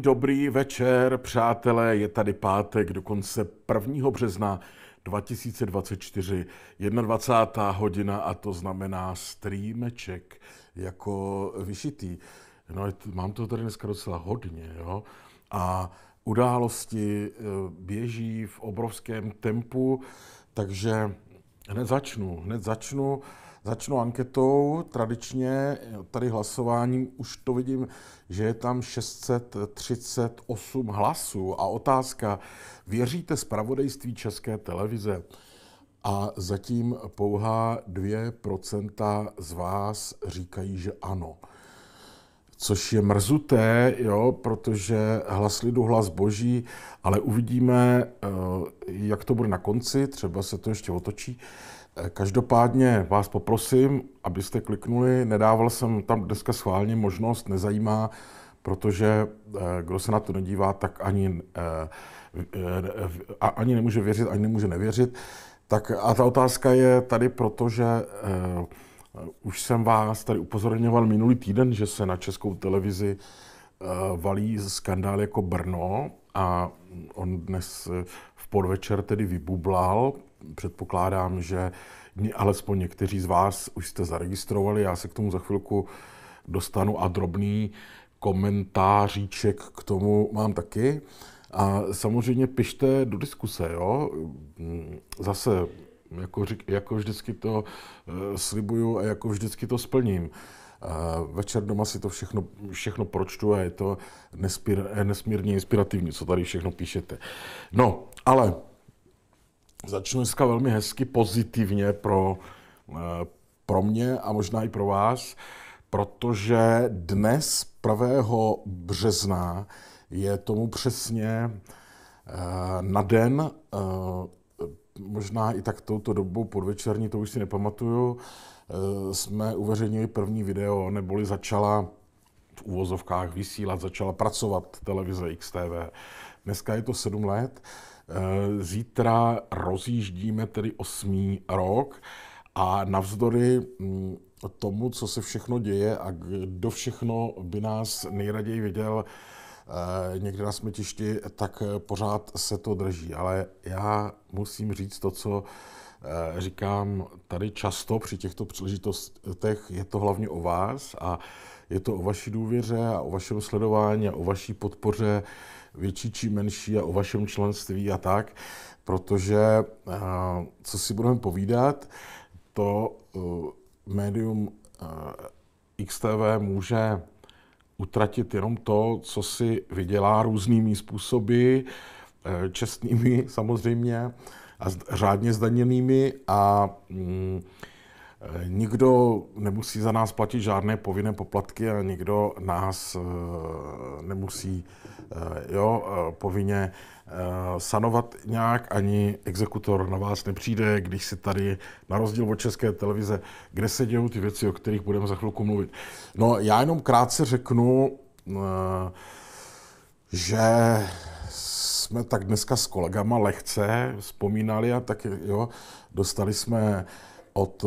dobrý večer, přátelé. Je tady pátek, dokonce 1. března 2024, 21. hodina a to znamená streameček jako vyšitý. No, mám to tady dneska docela hodně, jo. A události eh, běží v obrovském tempu, takže hned začnu, hned začnu. Začnu anketou, tradičně tady hlasováním už to vidím, že je tam 638 hlasů a otázka, věříte zpravodajství České televize? A zatím pouhá 2% z vás říkají, že ano. Což je mrzuté, jo, protože hlas lidu, hlas boží, ale uvidíme, eh, jak to bude na konci, třeba se to ještě otočí. Každopádně vás poprosím, abyste kliknuli. Nedával jsem tam dneska schválně možnost, nezajímá, protože eh, kdo se na to nedívá, tak ani, eh, eh, ani nemůže věřit, ani nemůže nevěřit. Tak a ta otázka je tady, protože už jsem vás tady upozorňoval minulý týden, že se na českou televizi valí skandál jako Brno a on dnes v podvečer tedy vybublal. Předpokládám, že alespoň někteří z vás už jste zaregistrovali, já se k tomu za chvilku dostanu a drobný komentáříček k tomu mám taky. A samozřejmě pište do diskuse, jo. Mm, zase, jako, jako vždycky to eh, slibuju a jako vždycky to splním. Eh, večer doma si to všechno, všechno pročtu a je to nespír, nesmírně inspirativní, co tady všechno píšete. No, ale začnu dneska velmi hezky pozitivně pro, eh, pro mě a možná i pro vás, protože dnes, 1. března, je tomu přesně eh, na den, eh, možná i tak touto dobou podvečerní, to už si nepamatuju, jsme uveřejnili první video, neboli začala v uvozovkách vysílat, začala pracovat televize XTV. Dneska je to sedm let. Eh, zítra rozjíždíme tedy osmý rok a navzdory mm, tomu, co se všechno děje a kdo všechno by nás nejraději viděl eh, někde na smetišti, tak pořád se to drží. Ale já musím říct to, co eh, říkám tady často při těchto příležitostech, je to hlavně o vás a je to o vaší důvěře a o vašem sledování a o vaší podpoře větší či menší a o vašem členství a tak, protože, eh, co si budeme povídat, to eh, médium eh, XTV může utratit jenom to, co si vydělá různými způsoby, čestnými samozřejmě a řádně zdaněnými a mm, Nikdo nemusí za nás platit žádné povinné poplatky a nikdo nás nemusí Eh, jo, eh, povinně eh, sanovat nějak, ani exekutor na vás nepřijde, když si tady, na rozdíl od české televize, kde se dějou ty věci, o kterých budeme za chvilku mluvit. No, já jenom krátce řeknu, že jsme tak dneska s kolegama lehce vzpomínali a tak jo, dostali jsme od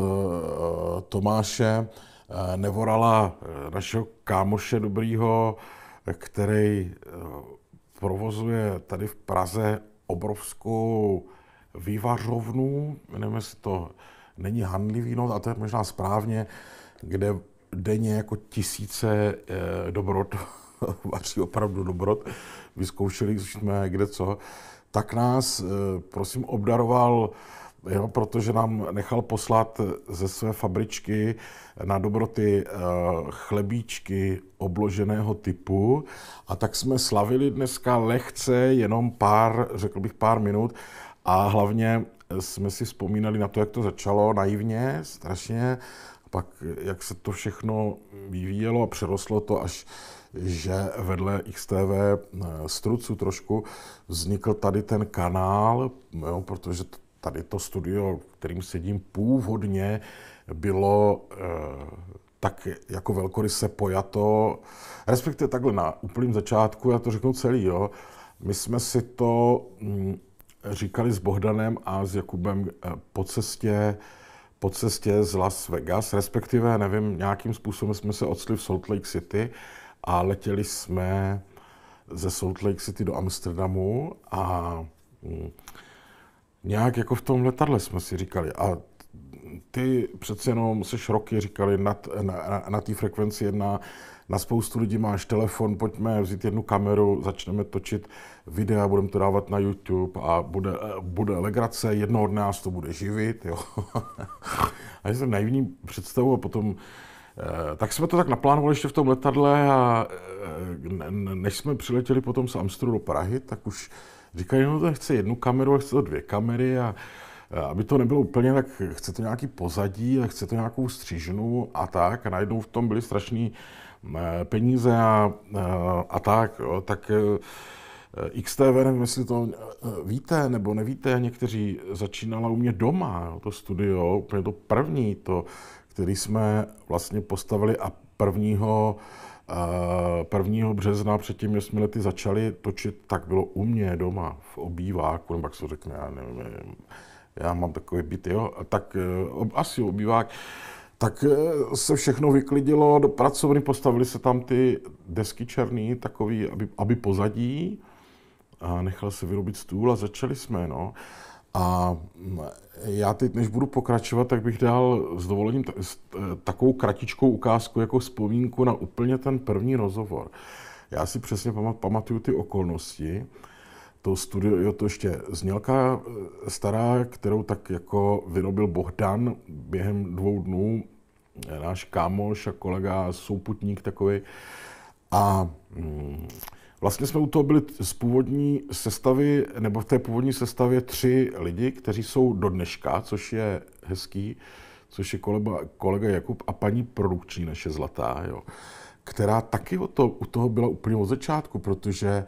Tomáše Nevorala, našeho kámoše dobrýho, který eh, provozuje tady v Praze obrovskou vývařovnu, nevím, jestli to není handlivý, no a to je možná správně, kde denně jako tisíce eh, dobrot, vaří opravdu dobrot, vyzkoušeli jsme kde co, tak nás, eh, prosím, obdaroval eh, jo, protože nám nechal poslat ze své fabričky na dobroty eh, chlebíčky obloženého typu a tak jsme slavili dneska lehce jenom pár, řekl bych pár minut a hlavně eh, jsme si vzpomínali na to, jak to začalo naivně, strašně, pak eh, jak se to všechno vyvíjelo a přerostlo to až že vedle XTV Strucu trošku vznikl tady ten kanál, jo, protože to tady to studio, v kterým sedím původně, bylo eh, tak jako velkoryse pojato, respektive takhle na úplném začátku, já to řeknu celý, jo, my jsme si to mm, říkali s Bohdanem a s Jakubem eh, po cestě, po cestě z Las Vegas, respektive, nevím, nějakým způsobem jsme se odsli v Salt Lake City a letěli jsme ze Salt Lake City do Amsterdamu a mm, nějak jako v tom letadle jsme si říkali. A ty přece jenom jsi roky říkali na, na, na té frekvenci jedna, na spoustu lidí máš telefon, pojďme vzít jednu kameru, začneme točit videa, budeme to dávat na YouTube a bude, bude legrace, jednoho dne nás to bude živit, jo. a jsem naivní představu a potom eh, tak jsme to tak naplánovali ještě v tom letadle a eh, než jsme přiletěli potom z Amstru do Prahy, tak už Říkají, no to chce jednu kameru, chce to dvě kamery a aby to nebylo úplně tak, chce to nějaký pozadí, chce to nějakou střížnu a tak. A najednou v tom byly strašný eh, peníze a, eh, a tak. Jo. Tak eh, XTV, nevím, jestli to víte nebo nevíte, někteří začínala u mě doma, jo, to studio, úplně to první, to, který jsme vlastně postavili a prvního 1. března, předtím, než jsme lety začali točit, tak bylo u mě doma v obýváku, nebo jak se řekne, já nevím, já mám takový byt, jo, tak e, asi obývák, tak e, se všechno vyklidilo, do pracovny postavili se tam ty desky černý, takový, aby, aby pozadí, a nechal se vyrobit stůl a začali jsme, no. A já teď, než budu pokračovat, tak bych dal s dovolením eh, takovou kratičkou ukázku jako vzpomínku na úplně ten první rozhovor. Já si přesně pamatuju ty okolnosti. To studio, jo, to ještě znělka eh, stará, kterou tak jako vyrobil Bohdan během dvou dnů, eh, náš kámoš a kolega, souputník takový. A mm, Vlastně jsme u toho byli z původní sestavy, nebo v té původní sestavě tři lidi, kteří jsou do dneška, což je hezký, což je kolega, kolega Jakub a paní produkční naše zlatá, jo, která taky o to, u toho byla úplně od začátku, protože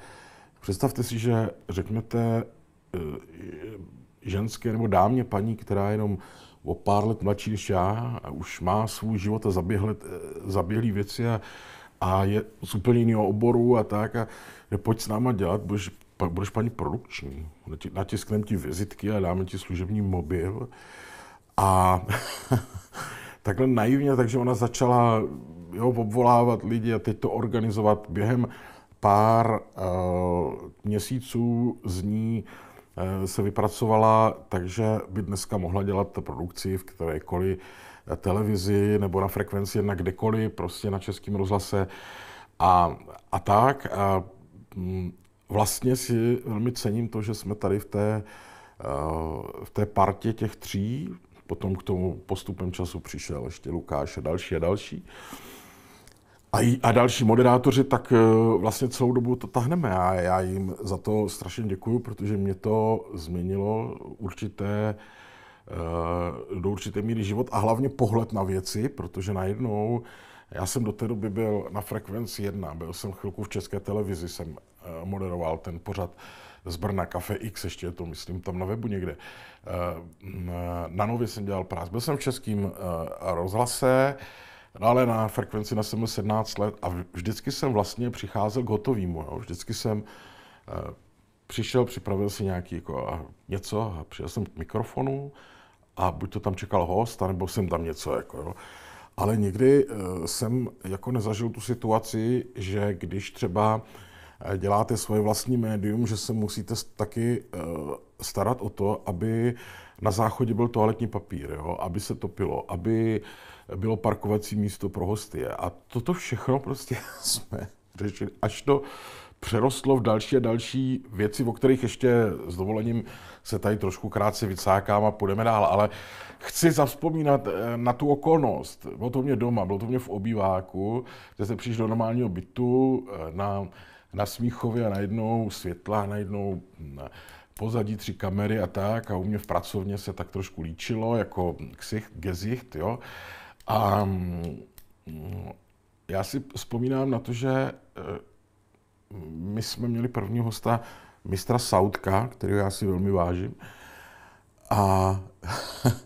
představte si, že řeknete eh, ženské nebo dámě paní, která jenom o pár let mladší než já a už má svůj život a zaběhlé, eh, zaběhlý věci a a je z úplně jiného oboru a tak a pojď s náma dělat, budeš, pak budeš paní produkční. Natiskneme ti vizitky a dáme ti služební mobil. A takhle naivně, takže ona začala jo, obvolávat lidi a teď to organizovat během pár uh, měsíců z ní eh, se vypracovala, takže by dneska mohla dělat produkci v kterékoliv televizi nebo na frekvenci jednak kdekoliv, prostě na českém rozhlase a, a tak. A mm, vlastně si velmi cením to, že jsme tady v té, v té partě těch tří, potom k tomu postupem času přišel ještě Lukáš a další a další. A, a další moderátoři, tak e, vlastně celou dobu to tahneme a já jim za to strašně děkuju, protože mě to změnilo určité uh, Eh, do určité míry život a hlavně pohled na věci, protože najednou já jsem do té doby byl na Frekvenci jedna, byl jsem chvilku v České televizi, jsem eh, moderoval ten pořad z Brna, Cafe X, ještě je to, myslím, tam na webu někde. Eh, mm, na Nově jsem dělal práci. Byl jsem v českém rozhlase, no, ale na frekvenci na 17 let a vždycky jsem vlastně přicházel k hotovýmu. Jo. Vždycky jsem přišel, připravil si nějaký jako, něco a přišel jsem k mikrofonu, a buď to tam čekal host, nebo jsem tam něco. Jako, jo. Ale nikdy eh, jsem jako nezažil tu situaci, že když třeba eh, děláte svoje vlastní médium, že se musíte taky eh, starat o to, aby na záchodě byl toaletní papír, jo? aby se topilo, aby bylo parkovací místo pro hosty. A toto všechno prostě jsme řešili, až to přerostlo v další a další věci, o kterých ještě s dovolením se tady trošku krátce vycákám a půjdeme dál, ale chci zavzpomínat eh, na tu okolnost. Bylo to mě doma, bylo to mě v obýváku, kde se přišel do normálního bytu eh, na, na Smíchově a najednou světla, najednou na, hm, pozadí tři kamery a tak a u mě v pracovně se tak trošku líčilo jako ksicht, gezicht, jo. A hm, já si vzpomínám na to, že eh, my jsme měli první hosta mistra Saudka, kterého já si velmi vážím. A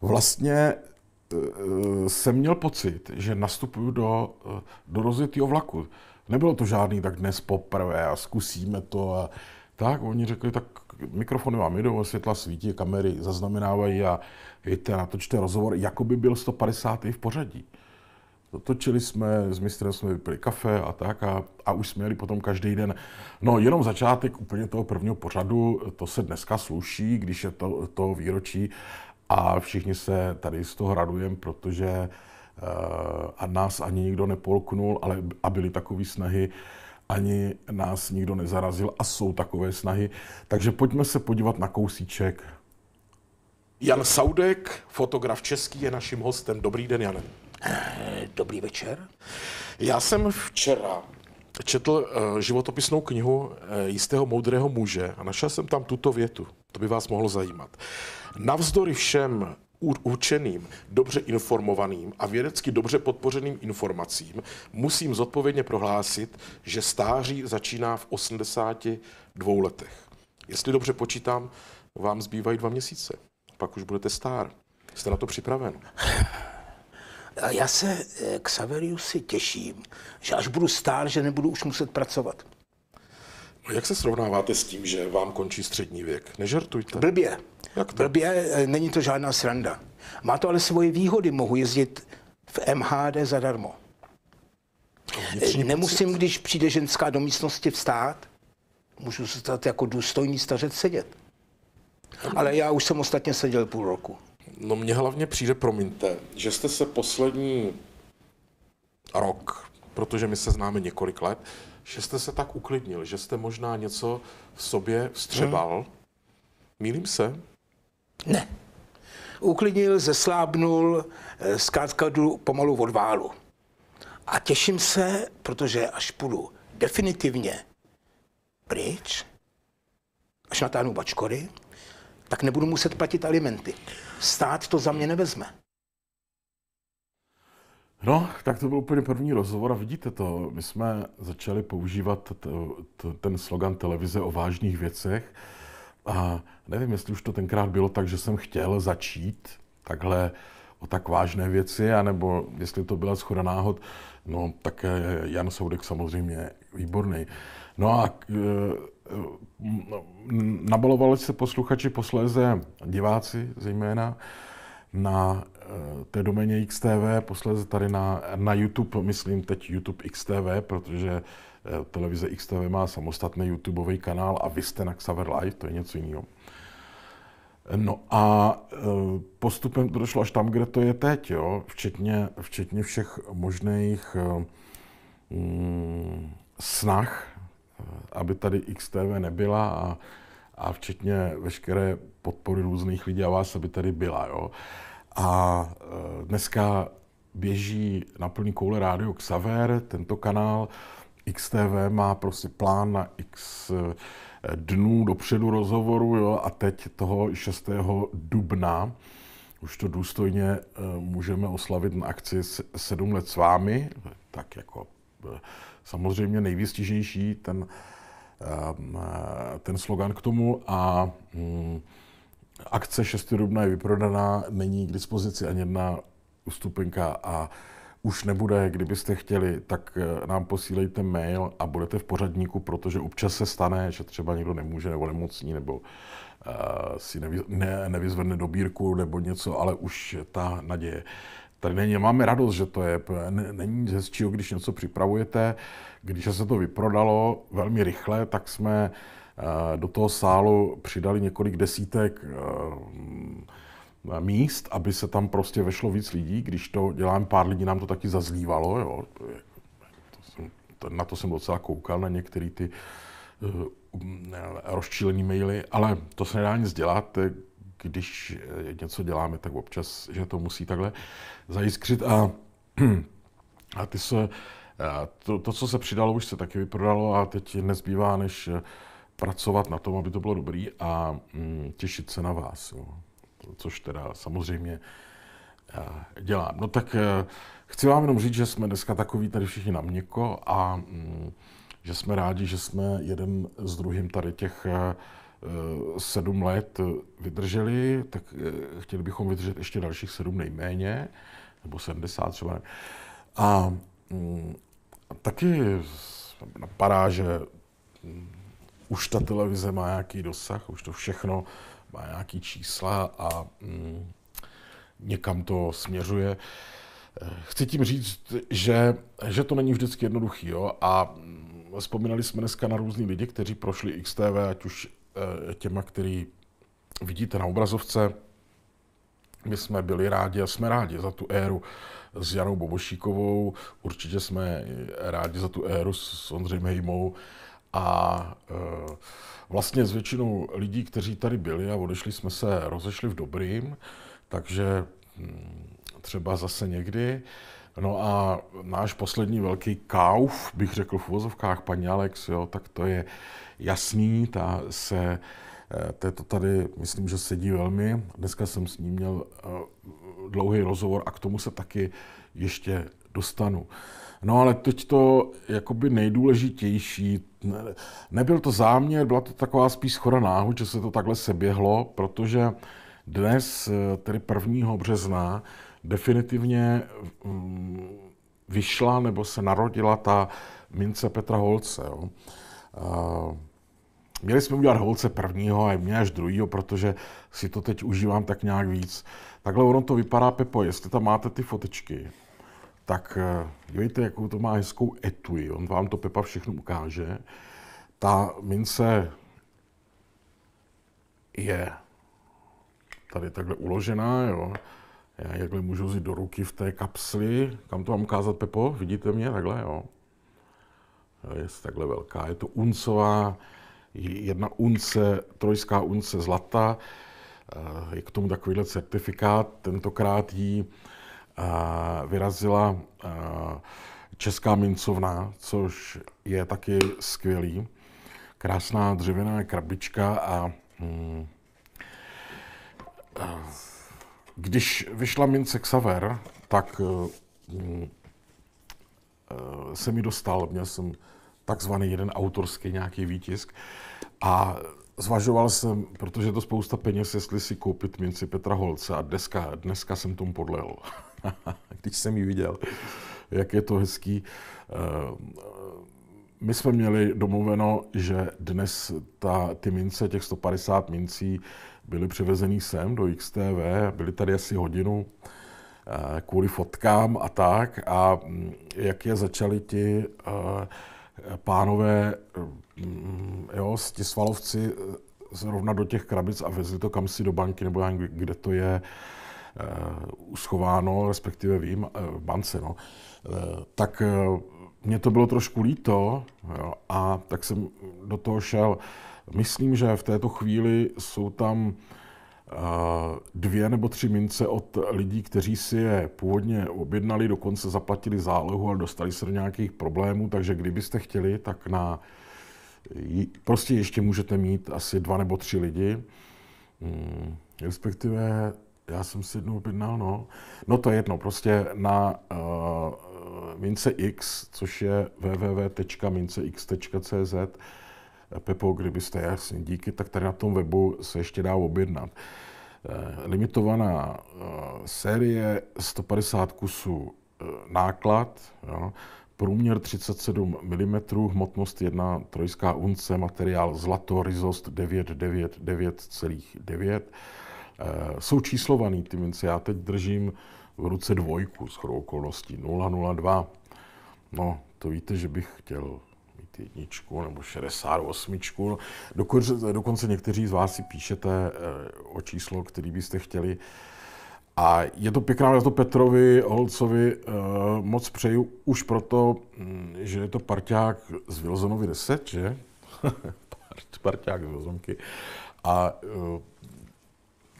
vlastně eh, jsem měl pocit, že nastupuju do, eh, do rozjetého vlaku. Nebylo to žádný tak dnes poprvé a zkusíme to a tak. Oni řekli, tak mikrofony vám jdou, světla svítí, kamery zaznamenávají a víte, natočte rozhovor, jako by byl 150. v pořadí. Točili jsme, s mistrem jsme vypili kafe a tak a, a už jsme jeli potom každý den. No jenom začátek úplně toho prvního pořadu, to se dneska sluší, když je to, to výročí a všichni se tady z toho radujeme, protože uh, a nás ani nikdo nepolknul, ale a byly takové snahy, ani nás nikdo nezarazil a jsou takové snahy. Takže pojďme se podívat na kousíček. Jan Saudek, fotograf český, je naším hostem. Dobrý den, Jane. Dobrý večer. Já jsem včera četl uh, životopisnou knihu uh, jistého moudrého muže a našel jsem tam tuto větu. To by vás mohlo zajímat. Navzdory všem určeným, dobře informovaným a vědecky dobře podpořeným informacím musím zodpovědně prohlásit, že stáří začíná v 82 letech. Jestli dobře počítám, vám zbývají dva měsíce. Pak už budete stár. Jste na to připraven? A já se eh, k Saveriusi těším, že až budu stár, že nebudu už muset pracovat. No jak se srovnáváte s tím, že vám končí střední věk? Nežertujte. Blbě. Jak to? Blbě, eh, není to žádná sranda. Má to ale svoje výhody, mohu jezdit v MHD zadarmo. Eh, nemusím, pocit. když přijde ženská do místnosti vstát, můžu zůstat jako důstojný stařec sedět. Ale já už jsem ostatně seděl půl roku. No mně hlavně přijde, promiňte, že jste se poslední rok, protože my se známe několik let, že jste se tak uklidnil, že jste možná něco v sobě vstřebal. Hmm. Mílím se? Ne. Uklidnil, zeslábnul, eh, zkrátka jdu pomalu od válu. A těším se, protože až půjdu definitivně pryč, až natáhnu bačkory, tak nebudu muset platit alimenty. Stát to za mě nevezme. No, tak to byl úplně první rozhovor a vidíte to. My jsme začali používat t- t- ten slogan televize o vážných věcech a nevím, jestli už to tenkrát bylo tak, že jsem chtěl začít takhle o tak vážné věci, anebo jestli to byla schoda náhod, no tak Jan Soudek samozřejmě výborný. No a e, Eh, nabalovali se posluchači posléze, diváci zejména, na eh, té doméně XTV, posléze tady na, na YouTube, myslím teď YouTube XTV, protože eh, televize XTV má samostatný YouTubeový kanál a vy jste na Xaver Live, to je něco jiného. No a postupem to došlo až tam, kde to je teď, jo? Včetně, včetně všech možných mm, snah aby tady XTV nebyla a, a včetně veškeré podpory různých lidí a vás, aby tady byla. Jo. A e, dneska běží na plný koule rádio Xaver, tento kanál. XTV má prostě plán na X e, dnů dopředu rozhovoru jo, a teď toho 6. dubna už to důstojně e, můžeme oslavit na akci 7 let s vámi, tak jako samozřejmě nejvystižnější ten, ehm, eh, ten slogan k tomu a mm, akce 6. dubna je vyprodaná, není k dispozici ani jedna ustupenka a už nebude, kdybyste chtěli, tak eh, nám posílejte mail a budete v pořadníku, protože občas se stane, že třeba někdo nemůže nebo nemocní nebo uh, si nevy, ne, nevyzvedne dobírku nebo něco, ale už ta naděje Tady není, máme radost, že to je. Není nic hezčího, když něco připravujete. Když se to vyprodalo velmi rychle, tak jsme eh, do toho sálu přidali několik desítek eh, míst, aby se tam prostě vešlo víc lidí. Když to děláme pár lidí, nám to taky zazlívalo. Jo. To jsem, to, na to jsem docela koukal, na některé ty eh, rozčílené maily, ale to se nedá nic dělat když eh, něco děláme, tak občas, že to musí takhle zajiskřit. A, a ty se, to, to, co se přidalo, už se taky vyprodalo a teď nezbývá, než eh, pracovat na tom, aby to bylo dobrý a mm, těšit se na vás. Jo. Což teda samozřejmě eh, dělám. No tak chci vám jenom říct, že jsme dneska takový tady všichni na měko a mm, že jsme rádi, že jsme jeden s druhým tady těch Eh, sedm let vydrželi, tak eh, chtěli bychom vydržet ještě dalších sedm nejméně, nebo 70 třeba. Mm, a taky napadá, že mm, už ta televize má nějaký dosah, už to všechno má nějaký čísla a mm, někam to směřuje. Eh, chci tím říct, že, že to není vždycky jednoduchý. Jo? A vzpomínali jsme dneska na různý lidi, kteří prošli XTV, ať už Eh, těma, který vidíte na obrazovce. My jsme byli rádi a jsme rádi za tu éru s Janou Bobošíkovou, určitě jsme rádi za tu éru s Ondřejem Hejmou a eh, vlastně s většinou lidí, kteří tady byli a odešli, jsme se rozešli v dobrým, takže hm, třeba zase někdy. No a náš poslední velký kauf, bych řekl v uvozovkách, paní Alex, jo, tak to je jasný, ta se eh, to tady, myslím, že sedí velmi. Dneska jsem s ním měl eh, dlouhý rozhovor a k tomu se taky ještě dostanu. No ale teď to jakoby nejdůležitější, nebyl to záměr, byla to taková spíš schoda náhod, že se to takhle seběhlo, protože dnes, eh, tedy 1. března, definitivně mm, vyšla nebo se narodila ta mince Petra Holce. Jo. Měli jsme udělat holce prvního a mě až druhýho, protože si to teď užívám tak nějak víc. Takhle ono to vypadá, Pepo, jestli tam máte ty fotečky, tak eh, dívejte, jakou to má hezkou etui. On vám to Pepa všechno ukáže. Ta mince je tady takhle uložená, jo. Já jakhle můžu vzít do ruky v té kapsli. Kam to mám ukázat, Pepo? Vidíte mě? Takhle, jo. Je takhle velká. Je to uncová jedna unce, trojská unce zlata, eh, je k tomu takovýhle certifikát, tentokrát jí eh, vyrazila eh, Česká mincovna, což je taky skvělý. Krásná dřevěná krabička a hm, když vyšla mince Xaver, tak jsem hm, se mi dostal, měl jsem takzvaný jeden autorský nějaký výtisk. A zvažoval jsem, protože to spousta peněz, jestli si koupit minci Petra Holce a dneska, dneska jsem tomu podlehl, když jsem ji viděl, jak je to hezký. Eh, my jsme měli domluveno, že dnes ta, ty mince, těch 150 mincí, byly přivezený sem do XTV, byly tady asi hodinu eh, kvůli fotkám a tak. A mm, jak je začali ti eh, pánové, eh, jo, ti svalovci eh, zrovna do těch krabic a vezli to kam si do banky, nebo já kde to je eh, uschováno, respektive vím, v bance, no. tak mě to bylo trošku líto jo, a tak jsem do toho šel. Myslím, že v této chvíli jsou tam dvě nebo tři mince od lidí, kteří si je původně objednali, dokonce zaplatili zálohu, a dostali se do nějakých problémů, takže kdybyste chtěli, tak na prostě ještě můžete mít asi dva nebo tři lidi. Hmm, respektive já jsem si jednou objednal, no. No to je jedno, prostě na uh, mince X, což je www.mincex.cz, Pepo, kdybyste jasně díky, tak tady na tom webu se ještě dá objednat. Eh, limitovaná eh, série 150 kusů eh, náklad, jo, průměr 37 mm, hmotnost 1 trojská unce, materiál zlato, rizost 999,9. Jsou číslovaný ty mince, já teď držím v ruce dvojku s okolností 002. No, to víte, že bych chtěl 61 nebo 68. dokonce, dokonce někteří z vás si píšete eh, o číslo, který byste chtěli. A je to pěkná věc to Petrovi Holcovi. Eh, moc přeju už proto, mm, že je to parťák z Vilzonovi 10, že? parťák z Vilzonky. A eh,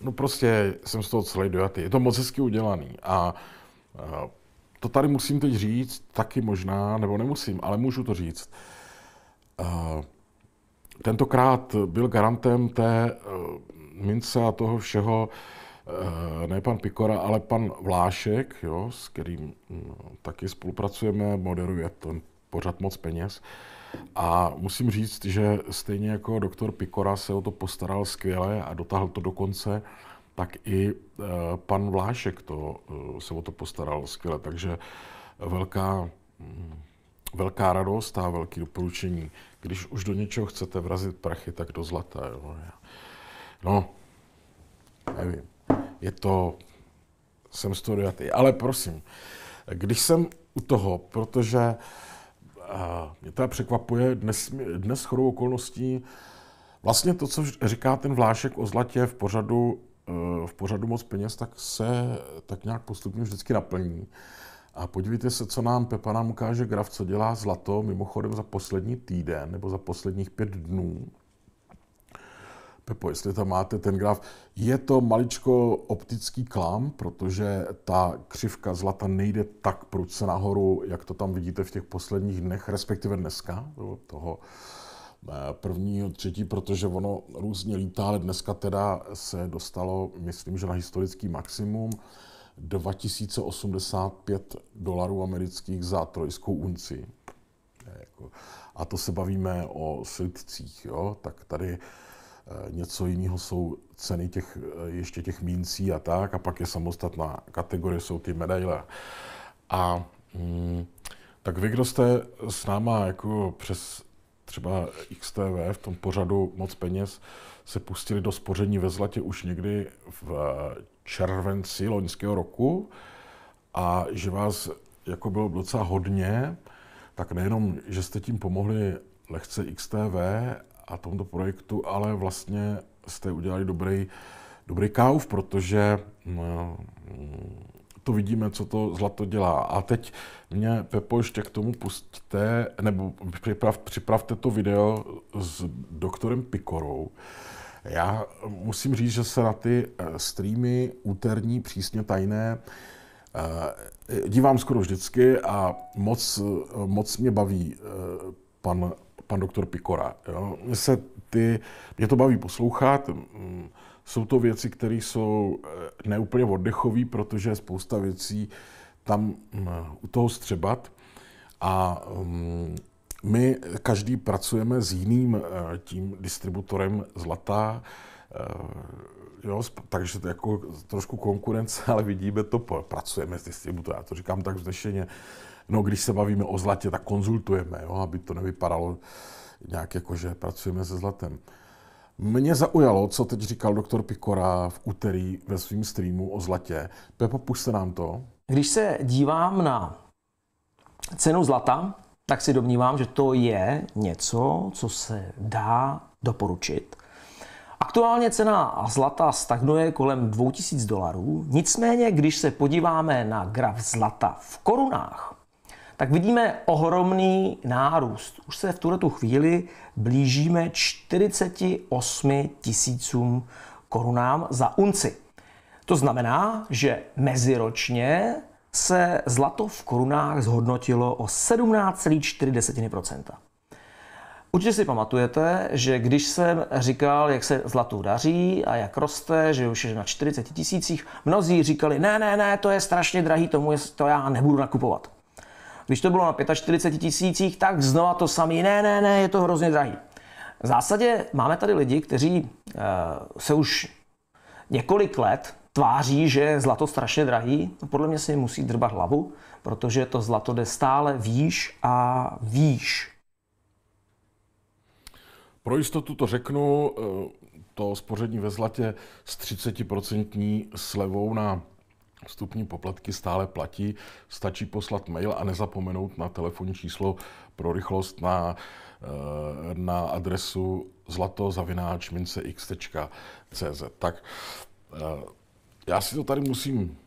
no prostě jsem z toho celý dojatý. Je to moc hezky udělaný. A to tady musím teď říct, taky možná, nebo nemusím, ale můžu to říct. Eh, tentokrát byl garantem té eh, mince a toho všeho eh, ne pan Pikora, ale pan Vlášek, jo, s kterým hm, taky spolupracujeme, moderuje ten pořad moc peněz. A musím říct, že stejně jako doktor Pikora se o to postaral skvěle a dotáhl to do konce, tak i pan Vlášek to, se o to postaral skvěle. Takže velká hm, velká radost a velké doporučení. Když už do něčeho chcete vrazit prachy, tak do zlata. Jo. No, nevím. Je to... Jsem z toho Ale prosím, když jsem u toho, protože uh, mě to překvapuje dnes, dnes chodou okolností vlastně to, co říká ten Vlášek o zlatě v pořadu, uh, v pořadu moc peněz, tak se tak nějak postupně vždycky naplní. A podívejte se, co nám Pepa nám ukáže graf, co dělá zlato, mimochodem za poslední týden nebo za posledních pět dnů. Pepo, jestli tam máte ten graf, je to maličko optický klam, protože ta křivka zlata nejde tak prudce nahoru, jak to tam vidíte v těch posledních dnech, respektive dneska, toho eh, prvního, třetí, protože ono různě lítá, ale dneska teda se dostalo, myslím, že na historický maximum. 2085 dolarů amerických za trojskou unci. Jako, a to se bavíme o slidcích, jo? tak tady eh, něco jiného jsou ceny těch, eh, ještě těch mincí a tak, a pak je samostatná kategorie, jsou ty medaile. A mm, tak vy, kdo jste s náma jako přes třeba XTV v tom pořadu Moc peněz se pustili do spoření ve zlatě už někdy v eh, červenci loňského roku a že vás jako bylo docela hodně, tak nejenom, že jste tím pomohli lehce XTV a tomto projektu, ale vlastně jste udělali dobrý, dobrý kauf, protože no, to vidíme, co to zlato dělá. A teď mě, Pepo, ještě k tomu pustíte, nebo připrav, připravte to video s doktorem Pikorou, já musím říct, že se na ty eh, streamy úterní přísně tajné eh, dívám skoro vždycky a moc, eh, moc mě baví pan, pan doktor Pikora. Jo. Mě, se ty, mě to baví poslouchat. Mm, jsou to věci, které jsou neúplně oddechové, protože spousta věcí tam mm, u toho střebat. A mm, my každý pracujeme s jiným eh, tím distributorem zlata, eh, jo, takže to jako trošku konkurence, ale vidíme to, pracujeme s distributorem, já to říkám tak vznešeně. No, když se bavíme o zlatě, tak konzultujeme, jo, aby to nevypadalo nějak jako, že pracujeme se zlatem. Mě zaujalo, co teď říkal doktor Pikora v úterý ve svém streamu o zlatě. Pepo, se nám to. Když se dívám na cenu zlata, tak si domnívám, že to je něco, co se dá doporučit. Aktuálně cena zlata stagnuje kolem 2000 dolarů, nicméně když se podíváme na graf zlata v korunách, tak vidíme ohromný nárůst. Už se v tuto chvíli blížíme 48 tisícům korunám za unci. To znamená, že meziročně se zlato v korunách zhodnotilo o 17,4%. Určitě si pamatujete, že když jsem říkal, jak se zlatu daří a jak roste, že už je na 40 tisících, mnozí říkali, ne, ne, ne, to je strašně drahý, tomu je, to já nebudu nakupovat. Když to bylo na 45 tisících, tak znova to samé, ne, ne, ne, je to hrozně drahý. V zásadě máme tady lidi, kteří eh, se už několik let tváří, že je zlato strašně drahý, podle mě si musí drbat hlavu, protože to zlato jde stále výš a výš. Pro jistotu to řeknu, eh, to spoření ve zlatě s 30% slevou na vstupní poplatky stále platí. Stačí poslat mail a nezapomenout na telefonní číslo pro rychlost na, eh, na adresu zlato Tak eh, já si to tady musím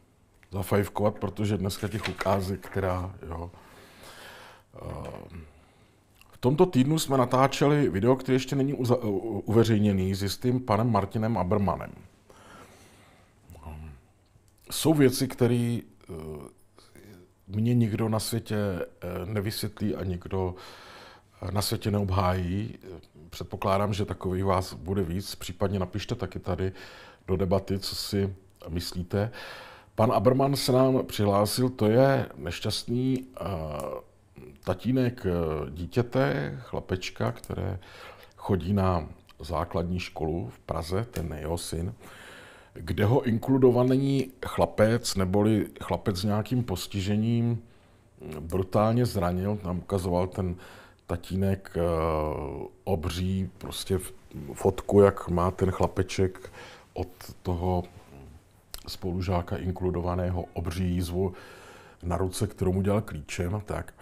zafajfkovat, protože dneska těch ukázek, která, jo. Eh, v tomto týdnu jsme natáčeli video, které ještě není uveřejněný s jistým panem Martinem Abermanem. Jsou věci, které eh, mě nikdo na světě eh, nevysvětlí a nikdo na světě neobhájí. Předpokládám, že takových vás bude víc. Případně napište taky tady do debaty, co si myslíte. Pan Aberman se nám přihlásil, to je nešťastný eh, tatínek eh, dítěte, chlapečka, které chodí na základní školu v Praze, ten je jeho syn, kde ho inkludovaný chlapec neboli chlapec s nějakým postižením brutálně zranil. Tam ukazoval ten tatínek eh, obří prostě fotku, jak má ten chlapeček od toho spolužáka inkludovaného obří jízvu na ruce, kterou mu dělal klíčem. Tak.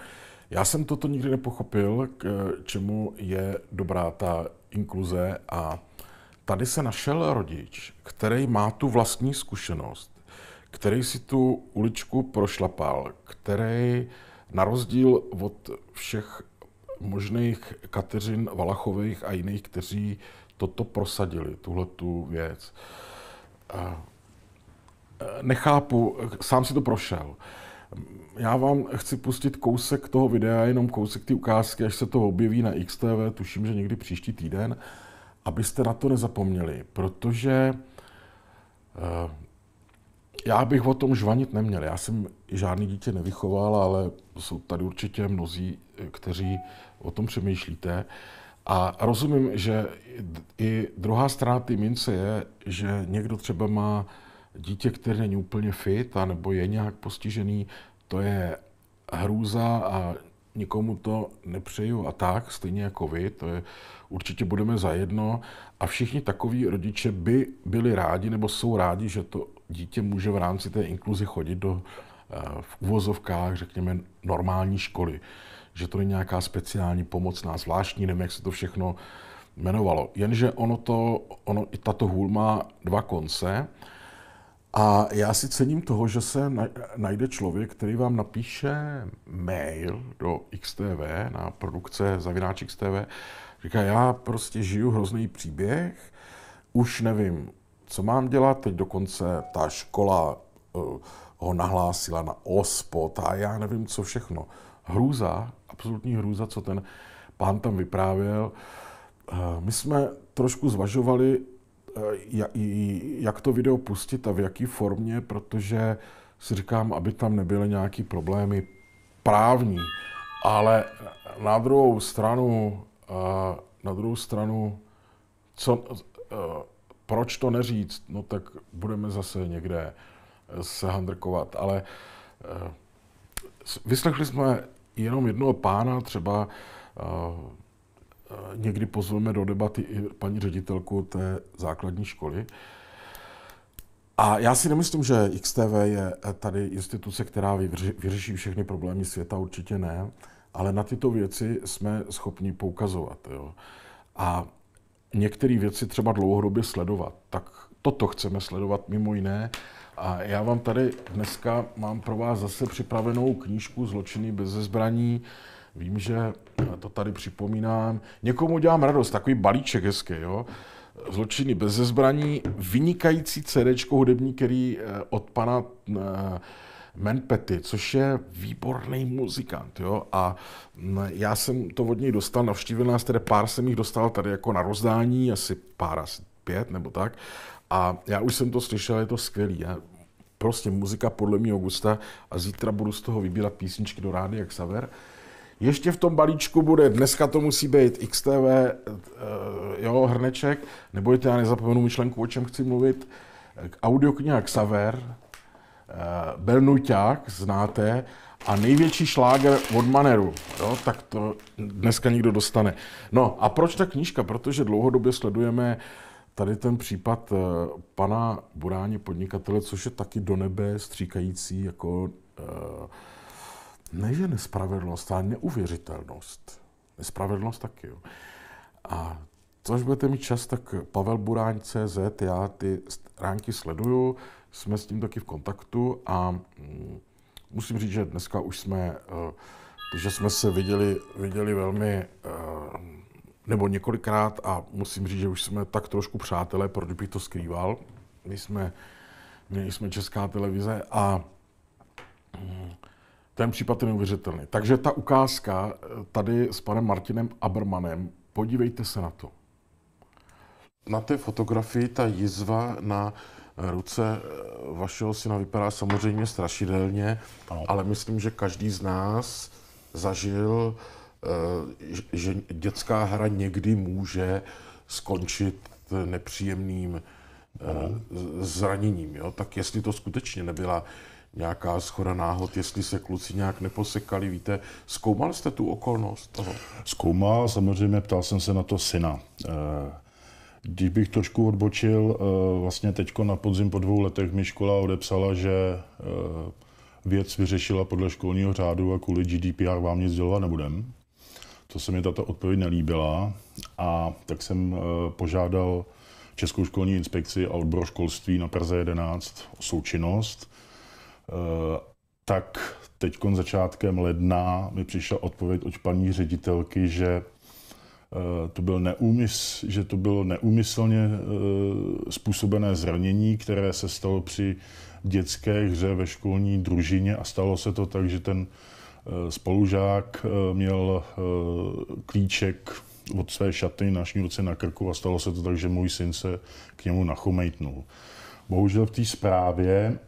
Já jsem toto nikdy nepochopil, k eh, čemu je dobrá ta inkluze a tady se našel rodič, který má tu vlastní zkušenost, který si tu uličku prošlapal, který na rozdíl od všech možných Kateřin Valachových a jiných, kteří toto prosadili, tuhle tu věc nechápu, sám si to prošel. Já vám chci pustit kousek toho videa, jenom kousek té ukázky, až se to objeví na XTV, tuším, že někdy příští týden, abyste na to nezapomněli, protože eh, já bych o tom žvanit neměl. Já jsem žádný dítě nevychoval, ale jsou tady určitě mnozí, kteří o tom přemýšlíte. A rozumím, že i druhá strana té mince je, že někdo třeba má dítě, které není úplně fit a nebo je nějak postižený, to je hrůza a nikomu to nepřeju a tak, stejně jako vy, to je, určitě budeme zajedno a všichni takoví rodiče by byli rádi nebo jsou rádi, že to dítě může v rámci té inkluzi chodit do eh, v uvozovkách, řekněme, normální školy. Že to není nějaká speciální pomocná, zvláštní, nevím, jak se to všechno jmenovalo. Jenže ono to, ono, i tato hůl má dva konce. A já si cením toho, že se najde člověk, který vám napíše mail do XTV na produkce Zavináč XTV. Říká, já prostě žiju hrozný příběh, už nevím, co mám dělat, teď dokonce ta škola eh, ho nahlásila na OSPOT a já nevím, co všechno. Hrůza, absolutní hrůza, co ten pán tam vyprávěl. Eh, my jsme trošku zvažovali, Eh, jak to video pustit a v jaký formě, protože si říkám, aby tam nebyly nějaké problémy právní. Ale na druhou stranu, eh, na druhou stranu, co, eh, proč to neříct? No tak budeme zase někde se handrkovat, ale vyslechli jsme jenom jednoho pána, třeba Eh, někdy pozveme do debaty i paní ředitelku té základní školy. A já si nemyslím, že XTV je tady instituce, která vyřeší všechny problémy světa, určitě ne, ale na tyto věci jsme schopni poukazovat. Jo. A některé věci třeba dlouhodobě sledovat. Tak toto chceme sledovat mimo jiné. A já vám tady dneska mám pro vás zase připravenou knížku Zločiny bez zbraní Vím, že to tady připomínám. Někomu dělám radost, takový balíček hezký, jo? Zločiny bez zbraní, vynikající CD hudební, který eh, od pana eh, Menpety, což je výborný muzikant. Jo? A mm, já jsem to od něj dostal, navštívil nás tedy pár jsem jich dostal tady jako na rozdání, asi pár, asi pět nebo tak. A já už jsem to slyšel, je to skvělý. Já, prostě muzika podle mého gusta a zítra budu z toho vybírat písničky do rády jak Saver. Ještě v tom balíčku bude, dneska to musí být XTV, eh, jo, hrneček, nebojte, já nezapomenu myšlenku, o čem chci mluvit, audiokniha Xaver, eh, Belnuťák, znáte, a největší šláger od Maneru, jo, tak to dneska nikdo dostane. No a proč ta knížka? Protože dlouhodobě sledujeme tady ten případ eh, pana Buráně podnikatele, což je taky do nebe stříkající jako uh, než je nespravedlnost, ale neuvěřitelnost. Nespravedlnost taky. Jo. A což budete mít čas, tak Pavel Buráň CZ, já ty stránky sleduju, jsme s tím taky v kontaktu a mm, musím říct, že dneska už jsme, eh, že jsme se viděli, viděli velmi eh, nebo několikrát a musím říct, že už jsme tak trošku přátelé, proč bych to skrýval. My jsme, my jsme Česká televize a mm, ten případ je neuvěřitelný. Takže ta ukázka eh, tady s panem Martinem Abermanem, podívejte se na to. Na té fotografii ta jizva na eh, ruce eh, vašeho syna vypadá samozřejmě strašidelně, ano. ale myslím, že každý z nás zažil, že dětská hra někdy může skončit nepříjemným zraněním. Jo? Tak jestli to skutečně nebyla nějaká schoda náhod, jestli se kluci nějak neposekali, víte, zkoumal jste tu okolnost toho? Zkoumal, samozřejmě ptal jsem se na to syna. Eh, když bych trošku odbočil, eh, vlastně teď na podzim po dvou letech mi škola odepsala, že eh, věc vyřešila podle školního řádu a kvůli GDPR vám nic dělovat nebudem. To se mi tato odpověď nelíbila a tak jsem požádal Českou školní inspekci a odbor školství na Praze 11 o součinnost Eh, tak teď začátkem ledna mi přišla odpověď od paní ředitelky, že eh, to byl neúmysl, že to bylo neúmyslně eh, způsobené zranění, které se stalo při dětské hře ve školní družině a stalo se to tak, že ten spolužák měl klíček od své šaty na šňůrce na krku a stalo se to tak, že můj syn se k němu nachomejtnul. Bohužel v té zprávě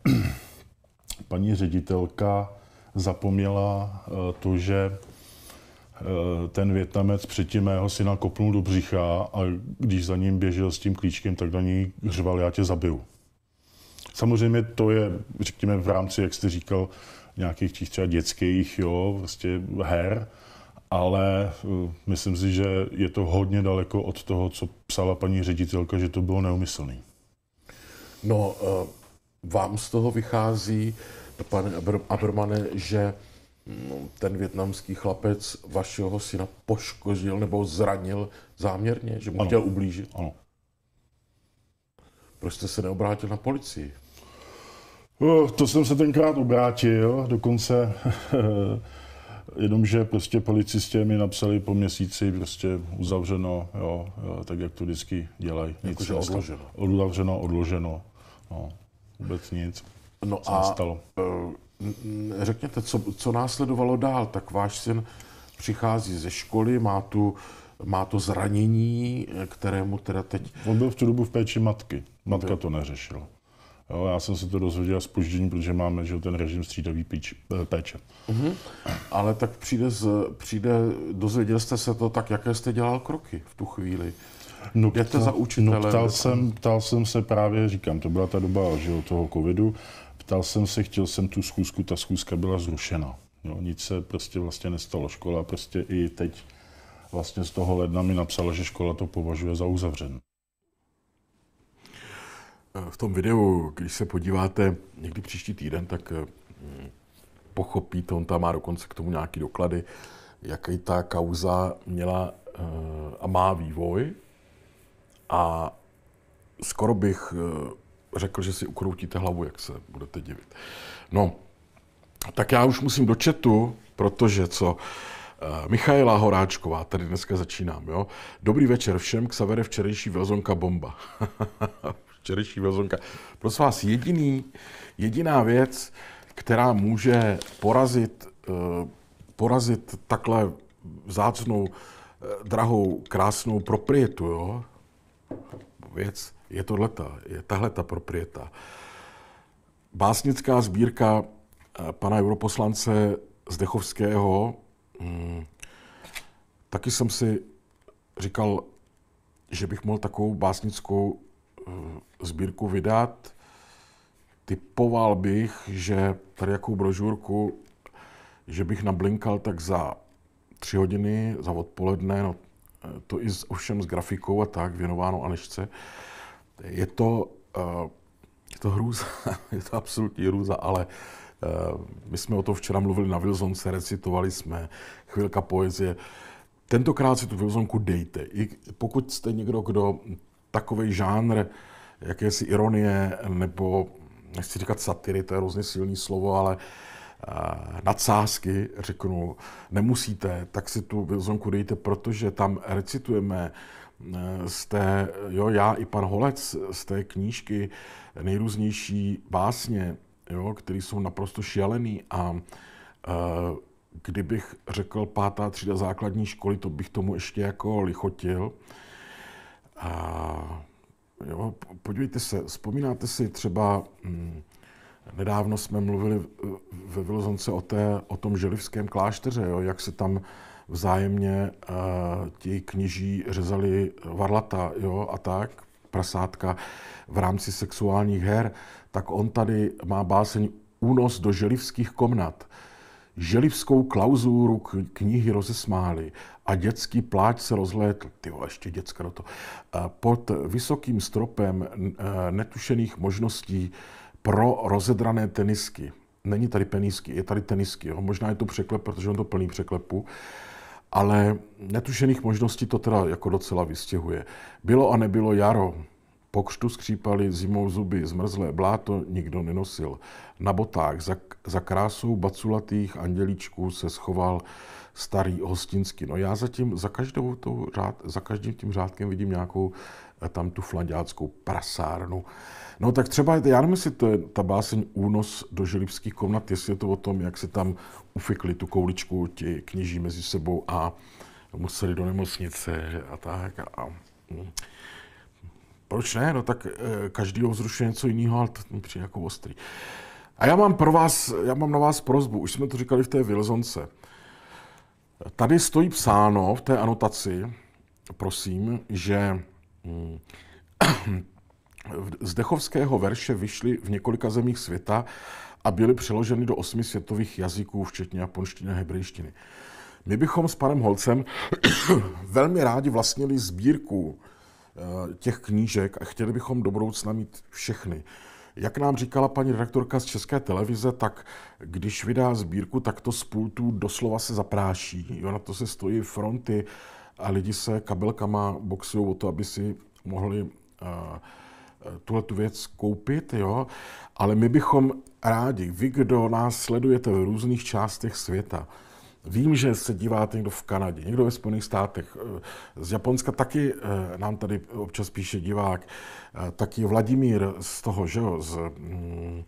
paní ředitelka zapomněla eh, to, že eh, ten Větnamec předtím mého syna kopnul do břicha a když za ním běžel s tím klíčkem, tak na ní řval, já tě zabiju. Samozřejmě to je, řekněme, v rámci, jak jste říkal, nějakých těch třeba dětských jo, vlastně her, ale eh, myslím si, že je to hodně daleko od toho, co psala paní ředitelka, že to bylo neumyslný. No, uh vám z toho vychází, pane Abr- Abrmane, že no, ten větnamský chlapec vašeho syna poškodil nebo zranil záměrně, že mu ano. chtěl ublížit? Ano. Proč jste se neobrátil na policii? Eh, to jsem se tenkrát obrátil, dokonce jenomže prostě policisté mi napsali po měsíci prostě uzavřeno, jo, jo eh, tak jak to vždycky dělají. Jakože odloženo. Odloženo, odloženo. No vůbec nic. No co a stalo? E, řekněte, co, co následovalo dál? Tak váš syn přichází ze školy, má tu má to zranění, e, kterému teda teď... On byl v tu dobu v péči matky. Matka to neřešila. Jo, já jsem se to dozvěděl s poždění, protože máme že ten režim střídavý píč, e, péče. Uh-huh. Ale tak přijde, z, přijde, dozvěděl jste se to tak, jaké jste dělal kroky v tu chvíli? No, Jdete to za učitele? No, ptal, jsem, ptal jsem se právě, říkám, to byla ta doba že, toho covidu, ptal jsem se, chtěl jsem tu schůzku, ta schůzka byla zrušena. Jo, nic se prostě vlastně nestalo. Škola prostě i teď vlastně z toho ledna mi napsala, že škola to považuje za uzavřené. V tom videu, když se podíváte někdy příští týden, tak mm, pochopíte, on tam má dokonce k tomu nějaké doklady, jaký ta kauza měla eh, a má vývoj a skoro bych eh, řekl, že si ukroutíte hlavu, jak se budete divit. No, tak já už musím do četu, protože co... Eh, Michaela Horáčková, tady dneska začínám, jo. Dobrý večer všem, Savere včerejší Vilzonka bomba. včerejší Vilzonka. Prosím vás, jediný, jediná věc, která může porazit, eh, porazit takhle vzácnou, drahou, krásnou proprietu, jo, věc je leta, je tahle ta proprieta. Básnická sbírka eh, pana europoslance Zdechovského, hmm, taky jsem si říkal, že bych mohl takovou básnickou eh, sbírku vydat. Typoval bych, že tady jakou brožurku, že bych nablinkal tak za tři hodiny, za odpoledne, no to i s, ovšem s grafikou a tak, věnováno Anešce. Je to, eh, je to hrůza, je to absolutní hrůza, ale eh, my jsme o tom včera mluvili na Vilzonce, recitovali jsme, chvilka poezie. Tentokrát si tu Vilzonku dejte. I pokud jste někdo, kdo takový žánr jakési ironie nebo nechci říkat satiry, to je různě silné slovo, ale uh, Eh, nadsázky řeknu, nemusíte, tak si tu vizonku dejte, protože tam recitujeme eh, z té, jo, já i pan Holec z té knížky nejrůznější básně, jo, které jsou naprosto šílený a eh, kdybych řekl pátá třída základní školy, to bych tomu ještě jako lichotil. A, jo, podívejte se, vzpomínáte si třeba, hm, Nedávno jsme mluvili ve Vilozonce o, té, o tom želivském klášteře, jo, jak se tam vzájemně uh, ti kněží řezali varlata jo, a tak, prasátka v rámci sexuálních her, tak on tady má báseň Únos do želivských komnat. Želivskou klauzuru knihy rozesmály a dětský pláč se rozlétl. Ty vole, ještě děcka do to. Eh, pod vysokým stropem eh, netušených možností pro rozedrané tenisky. Není tady penisky, je tady tenisky. Jo? Možná je to překlep, protože on to plný překlepu ale netušených možností to teda jako docela vystěhuje. Bylo a nebylo jaro. Po křtu skřípali zimou zuby, zmrzlé bláto nikdo nenosil. Na botách za, za krásou baculatých andělíčků se schoval starý hostinský. No já zatím za, každou tou řád, za každým tím řádkem vidím nějakou tam tu flandáckou prasárnu. No tak třeba, já nevím, jestli to je ta báseň Únos do želivských komnat, jestli je to o tom, jak si tam ufikli tu kouličku ti kněží mezi sebou a museli do nemocnice a tak. A, a, hm. proč ne? No tak e, eh, každýho vzrušuje něco jiného, ale to mi přijde jako ostrý. A já mám pro vás, já mám na vás prozbu, už jsme to říkali v té vilzonce. Tady stojí psáno v té anotaci, prosím, že Mm. z dechovského verše vyšly v několika zemích světa a byly přeloženy do osmi světových jazyků, včetně japonštiny a hebrejštiny. My bychom s panem Holcem velmi rádi vlastnili sbírku eh, těch knížek a chtěli bychom do budoucna mít všechny. Jak nám říkala paní redaktorka z České televize, tak když vydá sbírku, tak to z pultů doslova se zapráší. Jo, na to se stojí fronty a lidi se kabelkama boxují o to, aby si mohli eh, eh, tuhle tu věc koupit, jo, ale my bychom rádi, vy, kdo nás sledujete v různých částech světa, Vím, že se díváte někdo v Kanadě, někdo ve Spojených státech, eh, z Japonska taky nám tady občas píše divák, taky Vladimír z toho, že jo, z, mm,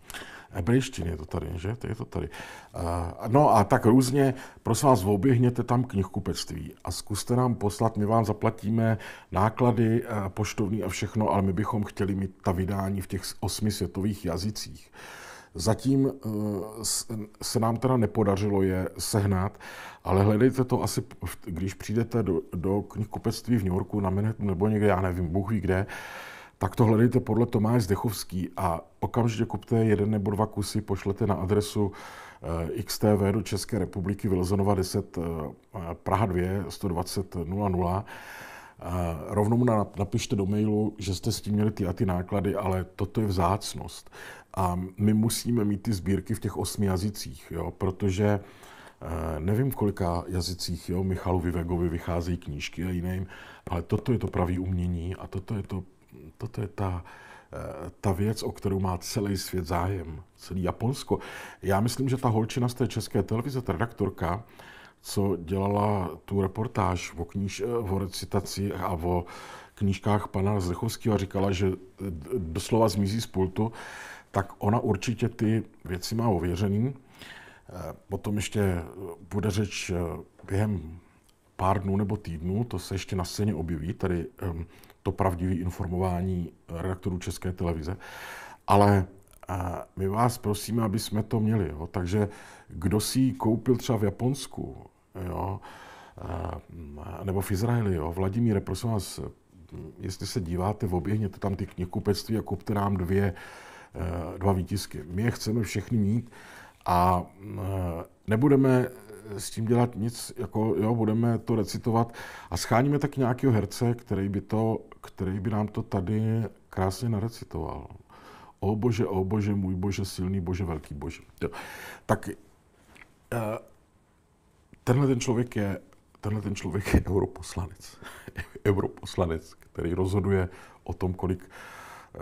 Hebrejštině je to tady, že? To je to tady. Uh, no a tak různě, prosím vás, oběhněte tam knihkupectví a zkuste nám poslat, my vám zaplatíme náklady uh, poštovní a všechno, ale my bychom chtěli mít ta vydání v těch osmi světových jazycích. Zatím eh, se nám teda nepodařilo je sehnat, ale hledejte to asi, když přijdete do, do knihkupectví v New Yorku, na Manhattan nebo někde, já nevím, Bůh ví kde, tak to hledejte podle Tomáš Zdechovský a okamžitě kupte jeden nebo dva kusy, pošlete na adresu eh, XTV do České republiky, Vilzenova 10, eh, Praha 2, 120 00. Rovnou mu napište do mailu, že jste s tím měli ty a ty náklady, ale toto je vzácnost. A my musíme mít ty sbírky v těch osmi jazycích, jo, protože eh, nevím, v kolika jazycích jo, Michalu Vivegovi vycházejí knížky a jiným, ale toto je to pravý umění a toto je to toto je ta, eh, ta věc, o kterou má celý svět zájem, celý Japonsko. Já myslím, že ta holčina z té české televize, ta redaktorka, co dělala tu reportáž o, kníž, eh, o recitaci a o knížkách pana Zdechovského a říkala, že eh, doslova zmizí z pultu, tak ona určitě ty věci má ověřený. Potom ještě bude řeč během pár dnů nebo týdnů, to se ještě na scéně objeví, tady ehm, to pravdivé informování redaktorů České televize. Ale eh, my vás prosíme, aby jsme to měli. Jo. Takže kdo si ji koupil třeba v Japonsku, jo, eh, nebo v Izraeli, jo. Vladimíre, prosím vás, jestli se díváte, oběhněte tam ty knihkupectví a kupte nám dvě, eh, dva výtisky. My je chceme všechny mít a nebudeme s tím dělat nic, jako jo, budeme to recitovat a scháníme tak nějakého herce, který by, to, který by nám to tady krásně narecitoval. O bože, o bože, můj bože, silný bože, velký bože. Jo. Tak eh, tenhle ten člověk je tenhle ten člověk je europoslanec. europoslanec, který rozhoduje o tom, kolik eh,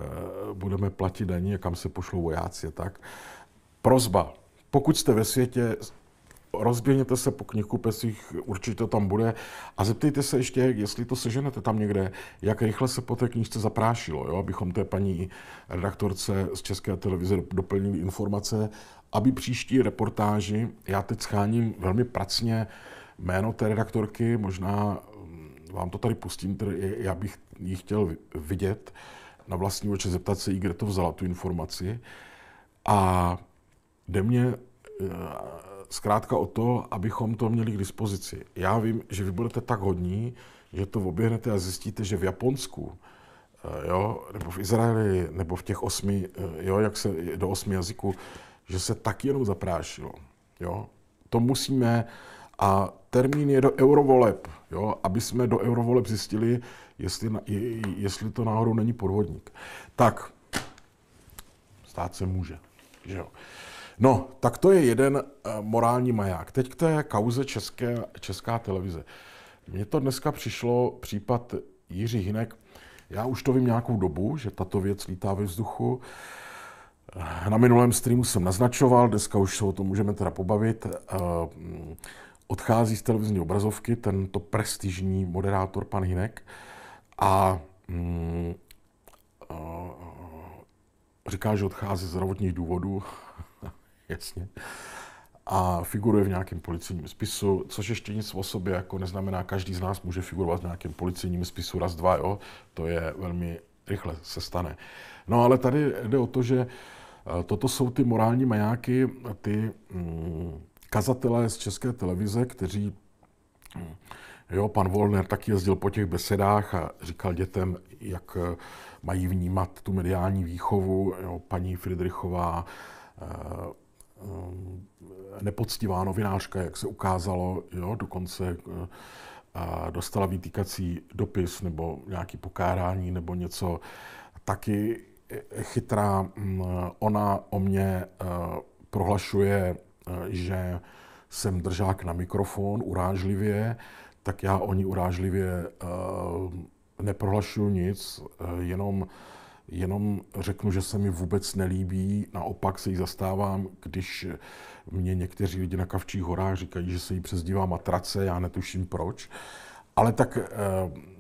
budeme platit daní a kam se pošlou vojáci a tak. Prozba. Pokud jste ve světě rozběhněte se po pesích, určitě to tam bude a zeptejte se ještě, jestli to seženete tam někde, jak rychle se po té knížce zaprášilo, jo? abychom té paní redaktorce z České televize doplnili informace, aby příští reportáži, já teď scháním velmi pracně jméno té redaktorky, možná mm, vám to tady pustím, tedy já bych ji chtěl vidět na vlastní oči, zeptat se jí, kde to vzala, tu informaci. A jde mě eh, zkrátka o to, abychom to měli k dispozici. Já vím, že vy budete tak hodní, že to oběhnete a zjistíte, že v Japonsku, eh, jo, nebo v Izraeli, nebo v těch osmi, eh, jo, jak se do osmi jazyků, že se tak jenom zaprášilo. Jo. To musíme, a termín je do eurovoleb, jo, aby jsme do eurovoleb zjistili, jestli, jestli to náhodou není podvodník. Tak, stát se může. Že jo. No, tak to je jeden eh, morální maják. Teď k té kauze České, Česká televize. Mně to dneska přišlo případ Jiří Hinek. Já už to vím nějakou dobu, že tato věc lítá ve vzduchu. Eh, na minulém streamu jsem naznačoval, dneska už se o tom můžeme teda pobavit. Eh, mm, odchází z televizní obrazovky tento prestižní moderátor pan Hinek a mm, říká, že odchází z zdravotních důvodů jasně. A figuruje v nějakém policijním spisu, což ještě nic o sobě jako neznamená, každý z nás může figurovat v nějakém policijním spisu raz, dva, jo. To je velmi rychle se stane. No ale tady jde o to, že eh, toto jsou ty morální majáky, ty mm, kazatelé z české televize, kteří mm, Jo, pan Volner taky jezdil po těch besedách a říkal dětem, jak eh, mají vnímat tu mediální výchovu. Jo, paní Friedrichová eh, Ehm, nepoctivá novinářka, jak se ukázalo, jo, dokonce eh, dostala výtýkací dopis nebo nějaký pokárání nebo něco, taky eh, chytrá. Hm, ona o mě eh, prohlašuje, že jsem držák na mikrofon urážlivě, tak já o ní urážlivě neprohlašuju nic, jenom jenom řeknu, že se mi vůbec nelíbí, naopak se jí zastávám, když mě někteří lidi na Kavčích horách říkají, že se jí přezdívá matrace, já netuším proč. Uh, ale tak eh,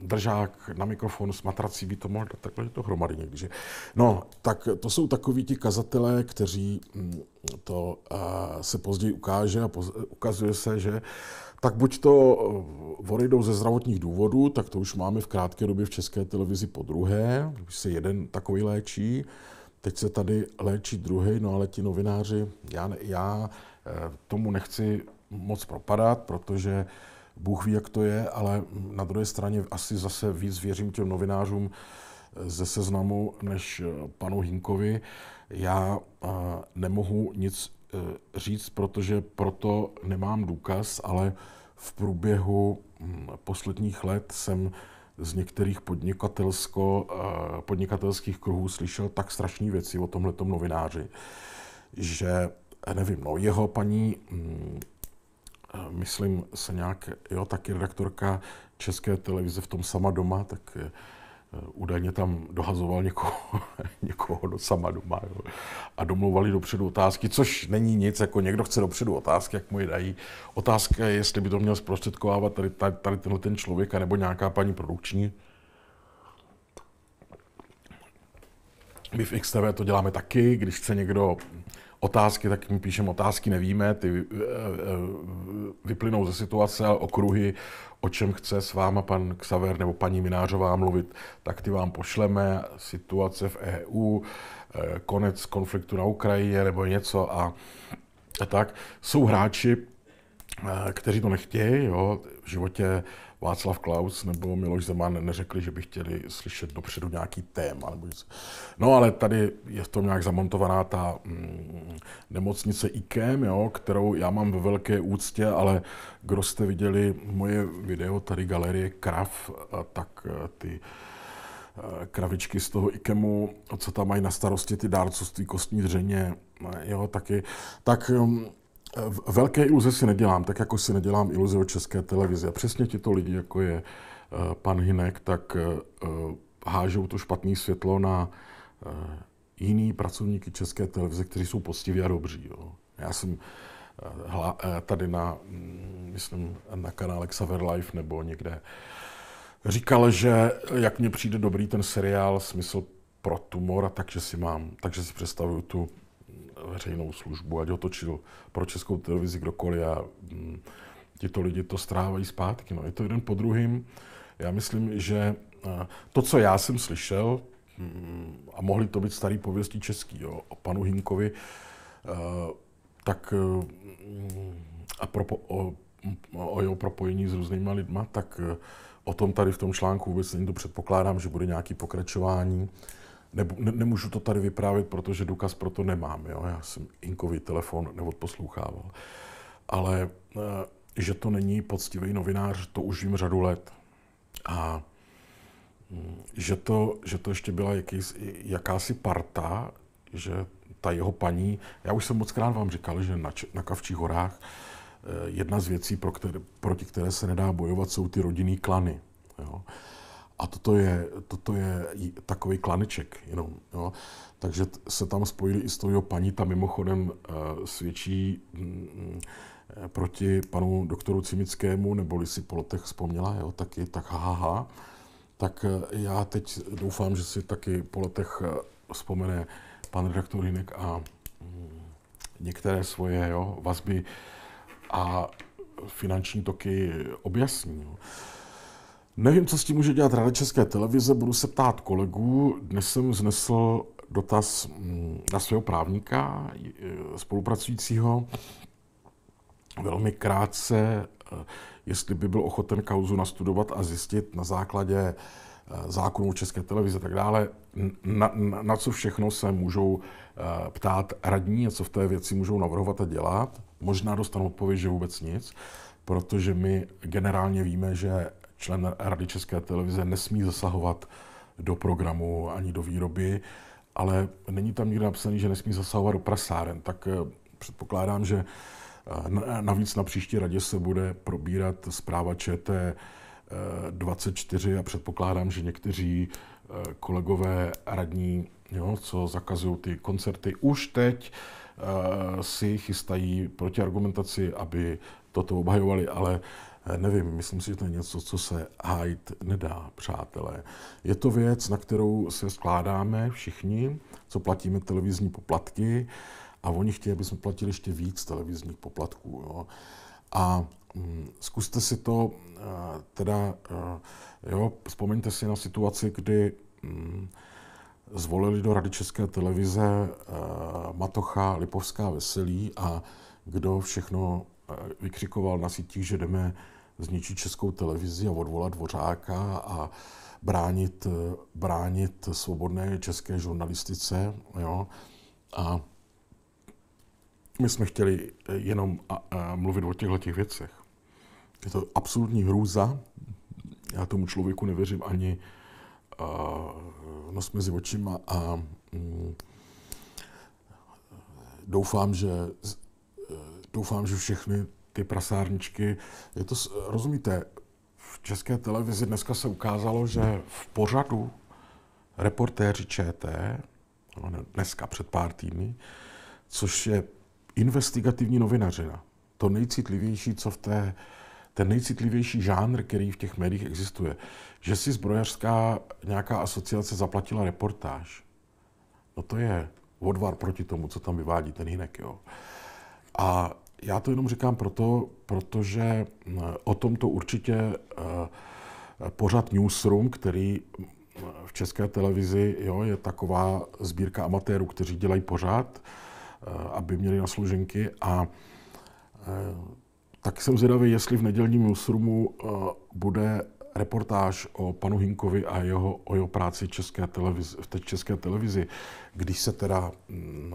držák na mikrofonu s matrací by to mohl dát takhle to hromady někdy. Že? No, tak to jsou takoví ti kazatelé, kteří mm, to eh, se později ukáže a poz, ukazuje se, že tak buď to eh, odejdou ze zdravotních důvodů, tak to už máme v krátké době v české televizi po druhé, když se jeden takový léčí, teď se tady léčí druhý, no ale ti novináři, já, já eh, tomu nechci moc propadat, protože Bůh ví, jak to je, ale na druhé straně asi zase víc věřím těm novinářům ze seznamu než eh, panu Hinkovi. Já eh, nemohu nic eh, říct, protože proto nemám důkaz, ale v průběhu hm, posledních let jsem z některých podnikatelsko, podnikatelských kruhů slyšel tak strašné věci o tomhletom novináři, že nevím, no jeho paní hm, myslím, se nějak, jo, taky redaktorka České televize v tom sama doma, tak eh, údajně tam dohazoval někoho, někoho do sama doma jo. a domlouvali dopředu otázky, což není nic, jako někdo chce dopředu otázky, jak mu je dají. Otázka je, jestli by to měl zprostředkovávat tady, tady, tady tenhle ten člověk, nebo nějaká paní produkční. My v XTV to děláme taky, když chce někdo otázky, tak mi píšeme otázky, nevíme, ty eh, eh, vyplynou ze situace okruhy, o čem chce s váma pan Xaver nebo paní Minářová mluvit, tak ty vám pošleme, situace v EU, eh, konec konfliktu na Ukrajině nebo něco a, a tak. Jsou hráči, kteří to nechtějí, jo, v životě Václav Klaus nebo Miloš Zeman neřekli, že by chtěli slyšet dopředu nějaký téma. Nebo něco. No ale tady je v tom nějak zamontovaná ta mm, nemocnice IKEM, jo, kterou já mám ve velké úctě, ale kdo jste viděli moje video tady galerie Krav, tak eh, ty eh, kravičky z toho IKEMu, co tam mají na starosti ty dárcovství kostní dřeně, eh, jo, taky, tak mm, Velké iluze si nedělám, tak jako si nedělám iluze o české televizi. A přesně tito lidi, jako je eh, pan Hinek, tak eh, eh, hážou to špatné světlo na jiný pracovníky české televize, kteří jsou postiví a dobří. Jo. Já jsem tady na, mm, myslím, na kanále Xaver Life nebo někde říkal, že jak mně přijde dobrý ten seriál Smysl pro tumor, takže si mám, takže si představuju tu veřejnou službu, ať točil pro českou televizi kdokoliv a hm, tito lidi to strávají zpátky. No, je to jeden po druhým. Já myslím, že to, co já jsem slyšel, mm, a mohly to být starý pověstí český jo, o panu Hinkovi, e, tak e, mm, a pro, o, o jeho propojení s různýma lidma, tak e, o tom tady v tom článku vůbec není to předpokládám, že bude nějaký pokračování ne, nemůžu to tady vyprávět, protože důkaz pro to nemám. Jo? Já jsem Inkový telefon neodposlouchával. Ale eh, že to není poctivý novinář, to už vím řadu let. A mm, že to, že to ještě byla jakýs, jakási parta, že ta jeho paní, já už jsem moc krát vám říkal, že na, na Kavčích horách eh, jedna z věcí, pro které, proti které se nedá bojovat, jsou ty rodinný klany. Jo? A toto je, toto je takový klaneček jenom. Jo. Takže se tam spojili i s tou jeho paní, ta mimochodem uh, svědčí mm, mm eh, proti panu doktoru Cimickému, neboli si po letech vzpomněla, jo, taky, tak haha. Tak eh, já teď doufám, že si taky po letech vzpomene pan redaktor Hinek a mm, některé svoje jo, vazby a finanční toky objasní. Jo. Nevím, co s tím může dělat Rada České televize, budu se ptát kolegů. Dnes jsem znesl dotaz mm, na svého právníka, e, spolupracujícího, velmi krátce, e, jestli by byl ochoten kauzu nastudovat a zjistit na základě e, zákonů České televize a tak dále, na, na, na co všechno se můžou ptát radní a co v té věci můžou navrhovat a dělat. Možná dostanu odpověď, že vůbec nic, protože my generálně víme, že člen Rady České televize nesmí zasahovat do programu ani do výroby, ale není tam nikde napsaný, že nesmí zasahovat do prasáren, tak eh, předpokládám, že eh, navíc na příští radě se bude probírat zpráva ČT 24 eh, a předpokládám, že někteří kolegové radní, jo, co zakazují ty koncerty, už teď si chystají proti argumentaci, aby toto obhajovali, ale Eh, nevím, myslím si, že to je něco, co se hájit nedá, přátelé. Je to věc, na kterou se skládáme všichni, co platíme televizní poplatky a oni chtějí, aby jsme platili ještě víc televizních poplatků. Jo. A mm, zkuste si to, eh, teda, eh, jo, vzpomeňte si na situaci, kdy mm, zvolili do Rady České televize Matocha Lipovská Veselí a kdo všechno vykřikoval na sítích, že jdeme zničit českou televizi a odvolat Dvořáka a bránit, bránit svobodné české žurnalistice. Jo? A my jsme chtěli jenom mluvit o těchto těch věcech. Je to absolutní hrůza. Já tomu člověku nevěřím ani nos mezi očima a mm, doufám, že doufám, že všechny ty prasárničky, je to, rozumíte, v české televizi dneska se ukázalo, že v pořadu reportéři ČT, no dneska před pár týdny, což je investigativní novinařina. To nejcitlivější, co v té, ten nejcitlivější žánr, který v těch médiích existuje. Že si zbrojařská nějaká asociace zaplatila reportáž. No to je odvar proti tomu, co tam vyvádí ten Hinek, jo. A já to jenom říkám proto, protože eh, o tom to určitě eh, pořad Newsroom, který eh, v české televizi jo, je taková sbírka amatérů, kteří dělají pořád, aby měli na služenky. A tak jsem zvědavý, jestli v nedělním Newsroomu bude reportáž o panu Hinkovi a jeho, o jeho práci české televizi, v té české televizi, když se teda mm,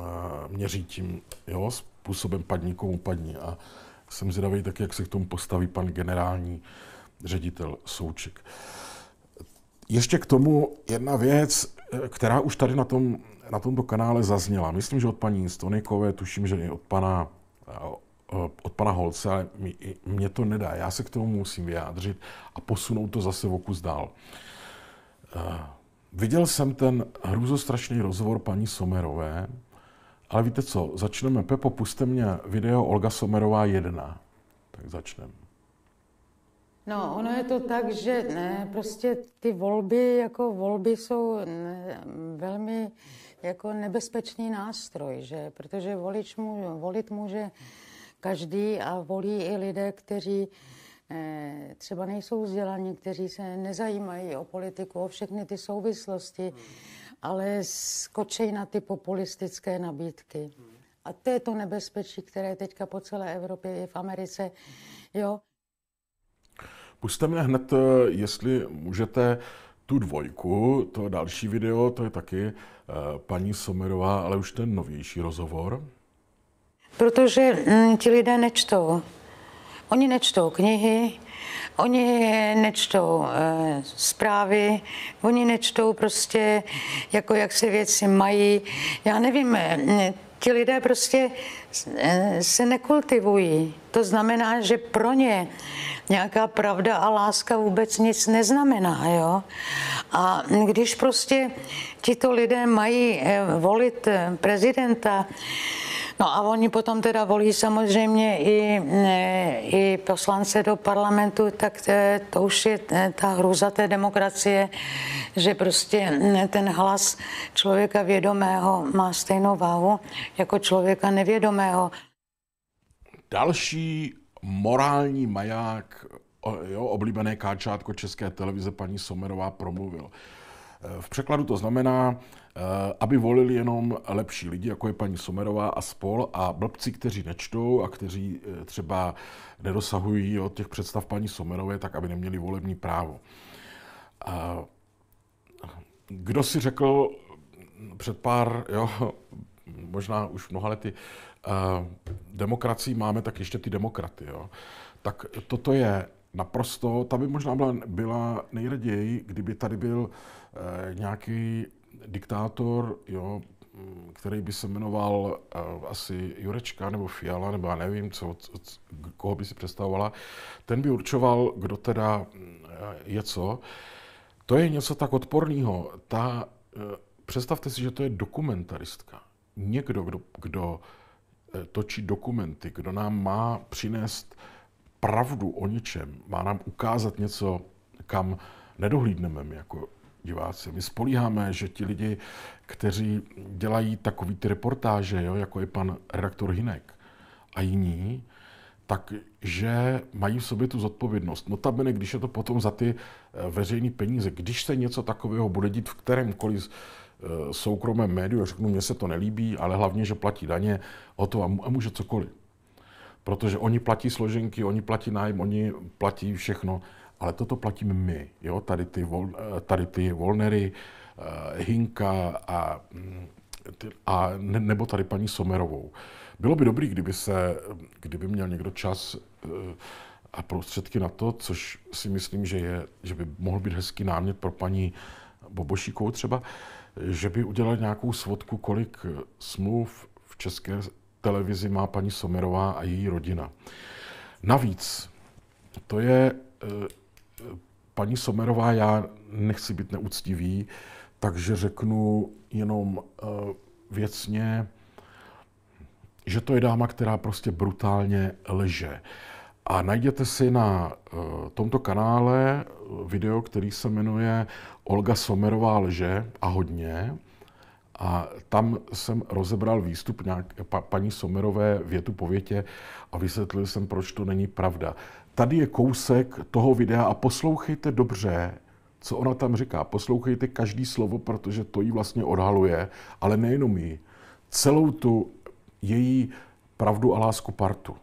měří tím jo, způsobem padní komu padní. A jsem zvědavý tak, jak se k tomu postaví pan generální ředitel Souček. Ještě k tomu jedna věc, která už tady na, tom, na tomto kanále zazněla. Myslím, že od paní Stonikové, tuším, že i od pana, od pana Holce, ale mě to nedá. Já se k tomu musím vyjádřit a posunout to zase o kus dál. Viděl jsem ten hrůzostrašný rozhovor paní Somerové ale víte co, začneme. Pepo, puste mě video Olga Somerová 1. Tak začneme. No, ono je to tak, že ne, prostě ty volby, jako volby jsou ne, velmi jako nebezpečný nástroj, že? Protože volič mu, volit může každý a volí i lidé, kteří eh, třeba nejsou vzdělaní, kteří se nezajímají o politiku, o všechny ty souvislosti. Hmm ale skočej na ty populistické nabídky. A to je to nebezpečí, které teďka po celé Evropě i v Americe. Jo. Puste mě hned, eh, jestli můžete, tu dvojku, to další video, to je taky eh, paní Somerová, ale už ten novější rozhovor. Protože mm, ti lidé nečtou. Oni nečtou knihy, Oni nečtou e, zprávy, oni nečtou prostě, jako jak se věci mají. Já nevím, e, ti lidé prostě e, se nekultivují. To znamená, že pro ně nějaká pravda a láska vůbec nic neznamená. Jo? A když prostě tito lidé mají volit prezidenta, No a oni potom teda volí samozřejmě i, e, i poslance do parlamentu, tak e, to už je e, ta hruza té demokracie, že prostě ten hlas člověka vědomého má stejnou váhu jako člověka nevědomého. Další morální maják, jo, oblíbené káčátko České televize paní Somerová promluvil. V překladu to znamená, Eh, aby volili jenom lepší lidi, jako je paní Somerová a spol, a blbci, kteří nečtou a kteří eh, třeba nedosahují od těch představ paní Somerové, tak aby neměli volební právo. Eh, kdo si řekl před pár, jo, možná už mnoha lety, demokracii máme, tak ještě ty demokraty. Jo. Tak toto je naprosto, ta by možná byla, byla nejraději, kdyby tady byl nějaký diktátor, jo, který by se jmenoval uh, asi Jurečka nebo Fiala, nebo já nevím, co, co, koho by si představovala, ten by určoval, kdo teda eh, je co. To je něco tak odporného. Ta, uh, představte si, že to je dokumentaristka. Někdo, kdo, kdo točí dokumenty, kdo nám má přinést pravdu o něčem, má nám ukázat něco, kam nedohlídneme my jako diváci. My spolíháme, že ti lidi, kteří dělají takový ty reportáže, jo, jako je pan redaktor Hinek a jiní, takže mají v sobě tu zodpovědnost. Notabene, když je to potom za ty eh, veřejné peníze, když se něco takového bude dít v kterémkoliv eh, soukromém médiu, řeknu, mně se to nelíbí, ale hlavně, že platí daně, o to a může cokoliv. Protože oni platí složenky, oni platí nájem, oni platí všechno ale toto platíme my. Jo? Tady, ty vol, eh, tady ty Volnery, eh, Hinka a, mm, a ne, nebo tady paní Somerovou. Bylo by dobré, kdyby, se, kdyby měl někdo čas eh, a prostředky na to, což si myslím, že, je, že by mohl být hezký námět pro paní Bobošíkovou třeba, že by udělal nějakou svodku, kolik smluv v české televizi má paní Somerová a její rodina. Navíc to je paní Somerová, já nechci být neúctivý, takže řeknu jenom eh, věcně, že to je dáma, která prostě brutálně leže. A najděte si na eh, tomto kanále eh, video, který se jmenuje Olga Somerová leže a hodně. A tam jsem rozebral výstup nějak, pa, paní Somerové větu po větě a vysvětlil jsem, proč to není pravda tady je kousek toho videa a poslouchejte dobře, co ona tam říká. Poslouchejte každý slovo, protože to jí vlastně odhaluje, ale nejenom jí, celou tu její pravdu a lásku partu.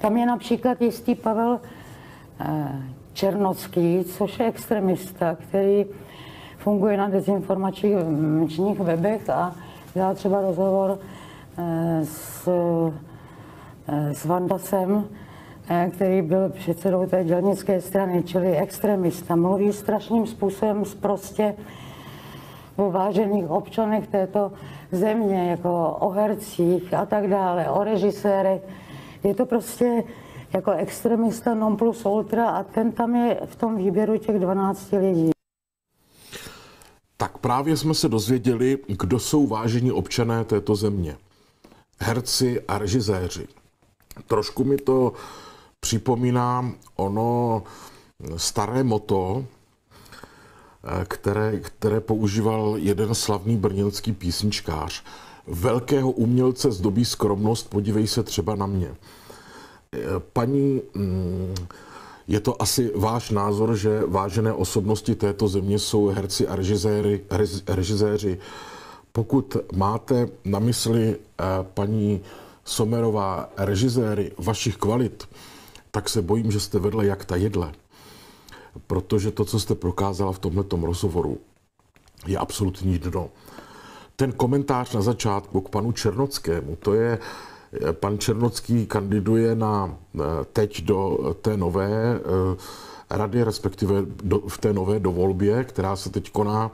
Tam je například jistý Pavel eh, Černocký, což je extremista, který funguje na dezinformačních webech a dělá třeba rozhovor eh, s, eh, s Vandasem, Eh, který byl předsedou té dělnické strany, čili extremista. Mluví strašným způsobem prostě o vážených občanech této země, jako o hercích a tak dále, o režisérech. Je to prostě jako extremista non plus ultra a ten tam je v tom výběru těch 12 lidí. Tak právě jsme se dozvěděli, kdo jsou vážení občané této země. Herci a režiséři. Trošku mi to připomíná ono staré moto, eh, které, které používal jeden slavný brněnský písničkář. Velkého umělce zdobí skromnost, podívej se třeba na mě. Eh, paní, mm, je to asi váš názor, že vážené osobnosti této země jsou herci a režiséři, režiséři. Pokud máte na mysli eh, paní Somerová režiséry vašich kvalit, tak se bojím, že jste vedle jak ta jedle. Protože to, co jste prokázala v tomto rozhovoru, je absolutní dno. Ten komentář na začátku k panu Černockému, to je, eh, pan Černocký kandiduje na, eh, teď do eh, té nové rady, respektive do, v té nové dovolbě, která se teď koná.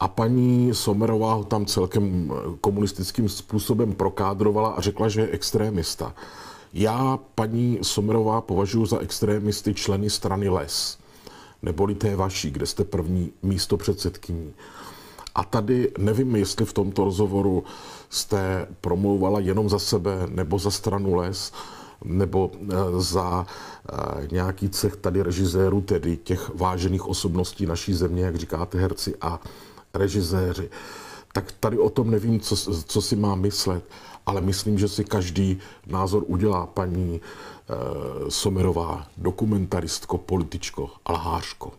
A paní Somerová ho tam celkem komunistickým způsobem prokádrovala a řekla, že je extrémista. Já paní Somrová považuji za extrémisty členy strany Les, neboli té vaší, kde jste první místo předsedkyní. A tady nevím, jestli v tomto rozhovoru jste promlouvala jenom za sebe nebo za stranu Les, nebo eh, za eh, nějaký cech tady režiséru, tedy těch vážených osobností naší země, jak říkáte herci a režiséři tak tady o tom nevím, co, co si má myslet, ale myslím, že si každý názor udělá paní e, Somerová, dokumentaristko, političko a lhářko.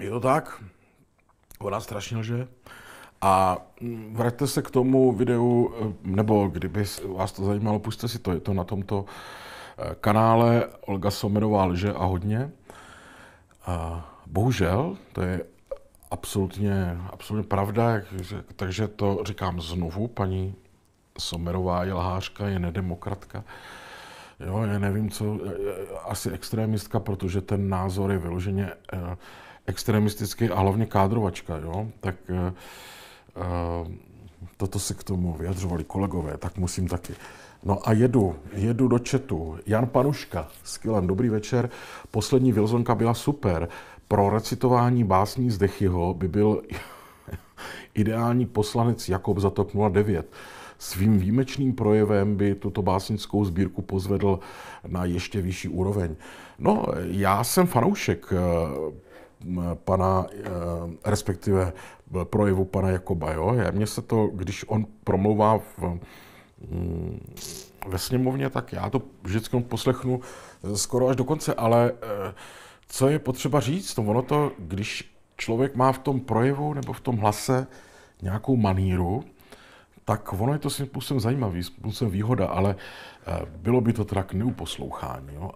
Je to tak? Ona strašně lže. A mm, vraťte se k tomu videu, eh, nebo kdyby vás to zajímalo, pusťte si to, je to na tomto eh, kanále Olga Somerová lže a hodně. A bohužel, to je absolutně, absolutně pravda, takže to říkám znovu, paní Somerová je lhářka, je nedemokratka. Jo, já nevím, co, e, e, asi extremistka, protože ten názor je vyloženě e, extremistický a hlavně kádrovačka, jo, tak toto se k tomu vyjadřovali kolegové, tak musím taky. No a jedu, jedu do četu. Jan Panuška s dobrý večer. Poslední Vilzonka byla super. Pro recitování básní z Dechyho by byl ideální poslanec Jakob za TOP 09. Svým výjimečným projevem by tuto básnickou sbírku pozvedl na ještě vyšší úroveň. No, já jsem fanoušek eh, pana, eh, respektive projevu pana Jakoba. Jo? Mně se to, když on promlouvá v, mm, ve sněmovně, tak já to vždycky poslechnu eh, skoro až do konce, ale co je potřeba říct? To no, ono to, když člověk má v tom projevu nebo v tom hlase nějakou maníru, tak ono je to svým způsobem zajímavý, způsobem výhoda, ale eh, bylo by to teda k neuposlouchání, jo?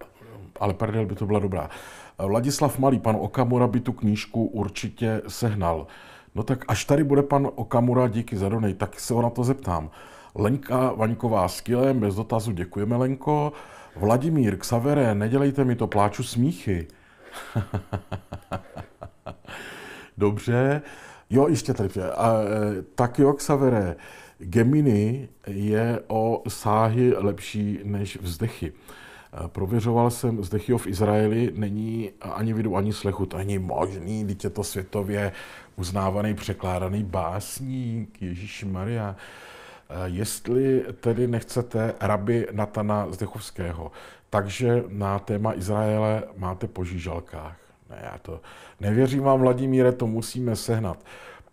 ale perdel by to byla dobrá. Vladislav Malý, pan Okamura by tu knížku určitě sehnal. No tak až tady bude pan Okamura, díky za donej, tak se ho na to zeptám. Lenka Vaňková s bez dotazu děkujeme Lenko. Vladimír, Xavere, nedělejte mi to, pláču smíchy. Dobře. Jo, ještě tady. A, e, tak jo, Xavere, Gemini je o sáhy lepší než vzdechy. E, prověřoval jsem vzdechy v Izraeli, není ani vidu, ani slechu, to není možný, teď je to světově uznávaný, překládaný básník, Ježíš Maria. E, jestli tedy nechcete rabi Natana Zdechovského, takže na téma Izraele máte po žížalkách. Ne, já to nevěřím vám, Vladimíre, to musíme sehnat.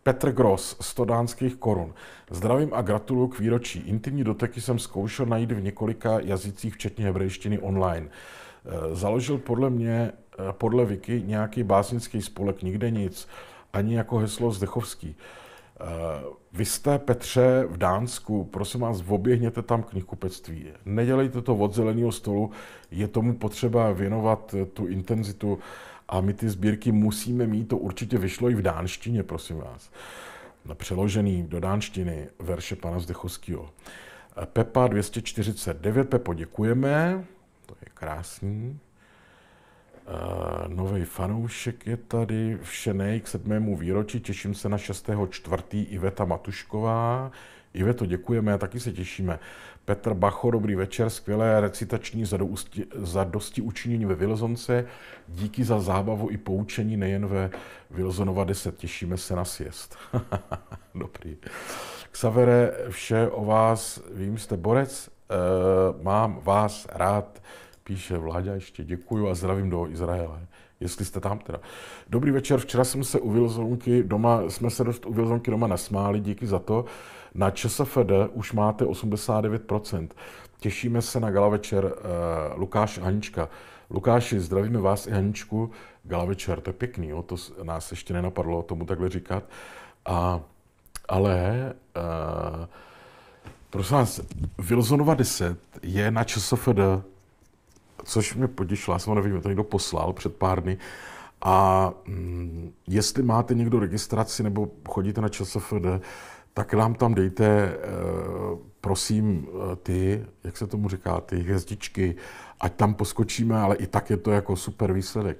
Petr Gross, 100 dánských korun. Zdravím a gratuluju k výročí. Intimní doteky jsem zkoušel najít v několika jazycích, včetně hebrejštiny online. Eh, založil podle mě, eh, podle Viki, nějaký básnický spolek, nikde nic, ani jako heslo Zdechovský. Eh, vy jste, Petře, v Dánsku, prosím vás, oběhněte tam knihkupectví. Nedělejte to od zeleného stolu, je tomu potřeba věnovat tu intenzitu a my ty sbírky musíme mít, to určitě vyšlo i v dánštině, prosím vás. Přeložený do dánštiny verše pana Zdechovského. Eh, Pepa 249, Pepo, děkujeme, to je krásný. Uh, Nový fanoušek je tady, všenej k sedmému výročí, těším se na 6. čtvrtý Iveta Matušková. Iveto, děkujeme, taky se těšíme. Petr Bacho, dobrý večer, skvělé recitační za dosti učinění ve Vilzonce. Díky za zábavu i poučení nejen ve Vilzonova 10, těšíme se na sjezd. dobrý. Xavere, vše o vás, vím, jste borec, uh, mám vás rád píše Vláďa, ještě děkuju a zdravím do Izraele, jestli jste tam teda. Dobrý večer, včera jsem se u Vilzonky doma, jsme se dost u Vilzonky doma nasmáli, díky za to. Na ČSFD už máte 89%. Těšíme se na gala večer uh, Lukáš Anička. Lukáši, zdravíme vás i Aničku. Gala večer, to je pěkný, jo? to nás ještě nenapadlo tomu takhle říkat. A, ale uh, Prosím vás, Wilsonova 10 je na ČSFD což mě potěšilo, já jsem ho nevím, to někdo poslal před pár dny. A mm, jestli máte někdo registraci nebo chodíte na ČSFD, tak nám tam dejte, eh, prosím, eh, ty, jak se tomu říká, ty hvězdičky, ať tam poskočíme, ale i tak je to jako super výsledek.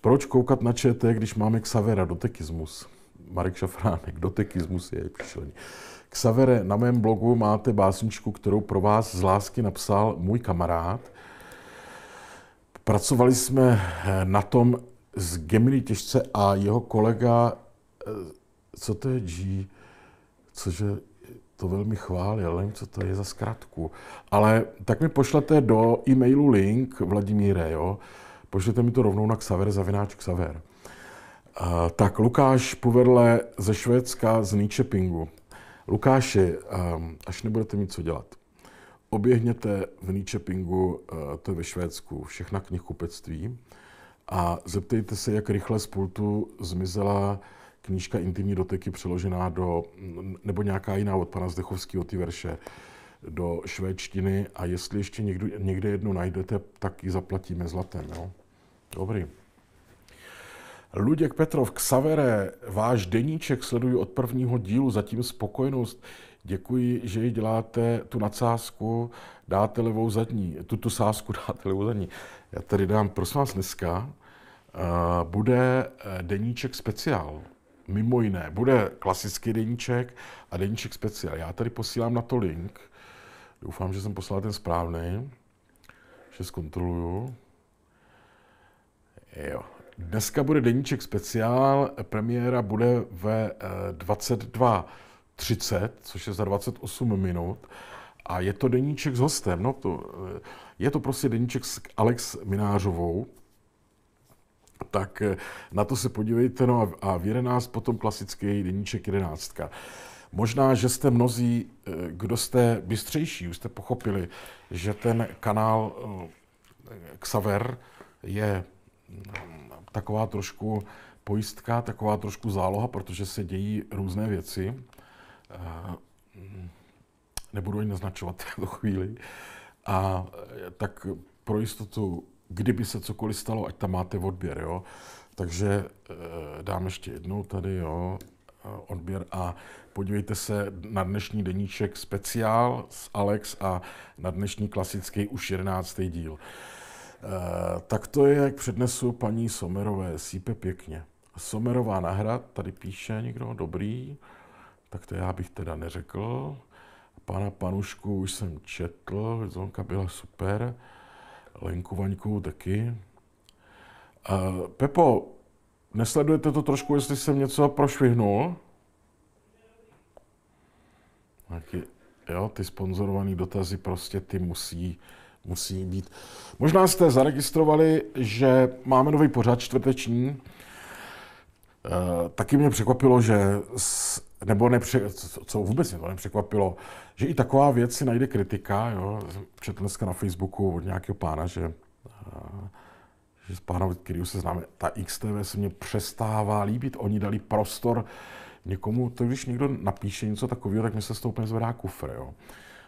Proč koukat na ČT, když máme Xavera, dotekismus? Marek Šafránek, dotekismus je přišlený. Xavere, na mém blogu máte básničku, kterou pro vás z lásky napsal můj kamarád, Pracovali jsme eh, na tom s Gemini těžce a jeho kolega, eh, co to je G, cože to velmi chválil, nevím, co to je za zkratku. Ale tak mi pošlete do e-mailu link, Vladimíre, jo? Pošlete mi to rovnou na Xaver, zavináč Xaver. Uh, tak Lukáš povedle ze Švédska z Níčepingu. Lukáši, um, až nebudete mít co dělat, oběhněte v Ničepingu, eh, to je ve Švédsku, všechna knihkupectví a zeptejte se, jak rychle z pultu zmizela knížka Intimní doteky přeložená do, nebo nějaká jiná od pana Zdechovského ty verše, do švédštiny a jestli ještě někdo, někde jednu najdete, tak ji zaplatíme zlatem. Jo? Dobrý. Luděk Petrov, Xavere, váš deníček sleduji od prvního dílu, zatím spokojenost. Děkuji, že ji děláte, tu nadsázku dáte levou zadní, tu, tu sázku dáte levou zadní. Já tady dám, prosím vás, dneska uh, bude eh, deníček speciál. Mimo jiné, bude klasický deníček a deníček speciál. Já tady posílám na to link. Doufám, že jsem poslal ten správný, že zkontroluju. Jo. Dneska bude deníček speciál, premiéra bude ve 22. Eh, 30, což je za 28 minut. A je to deníček s hostem. No to, je to prostě deníček s Alex Minářovou, tak eh, na to se podívejte. No a v 11 potom klasický deníček 11. Možná, že jste mnozí, eh, kdo jste bystřejší, už jste pochopili, že ten kanál eh, Xaver je mm, taková trošku pojistka, taková trošku záloha, protože se dějí různé věci. Eh, nebudu ani naznačovat v chvíli. A eh, tak pro jistotu, kdyby se cokoliv stalo, ať tam máte odběr, jo. Takže eh, dám ještě jednou tady, jo, odběr a podívejte se na dnešní deníček speciál s Alex a na dnešní klasický už jedenáctý díl. Tak to je jak přednesu paní Somerové. Sípe pěkně. Somerová nahrad, tady píše někdo, dobrý tak to já bych teda neřekl. Pana Panušku už jsem četl, Zonka byla super, Lenku Vaňku taky. Uh, Pepo, nesledujete to trošku, jestli jsem něco prošvihnul? Taky, jo, ty sponzorované dotazy prostě ty musí, musí být. Možná jste zaregistrovali, že máme nový pořad čtvrteční. Uh, taky mě překvapilo, že s nebo nepře, co vůbec mě to nepřekvapilo, že i taková věc si najde kritika, jo, četl dneska na Facebooku od nějakého pána, že, eh, že s pánem, který se známe, ta XTV se mě přestává líbit, oni dali prostor někomu, to když někdo napíše něco takového, tak mi se stoupne zvedá kufr, jo.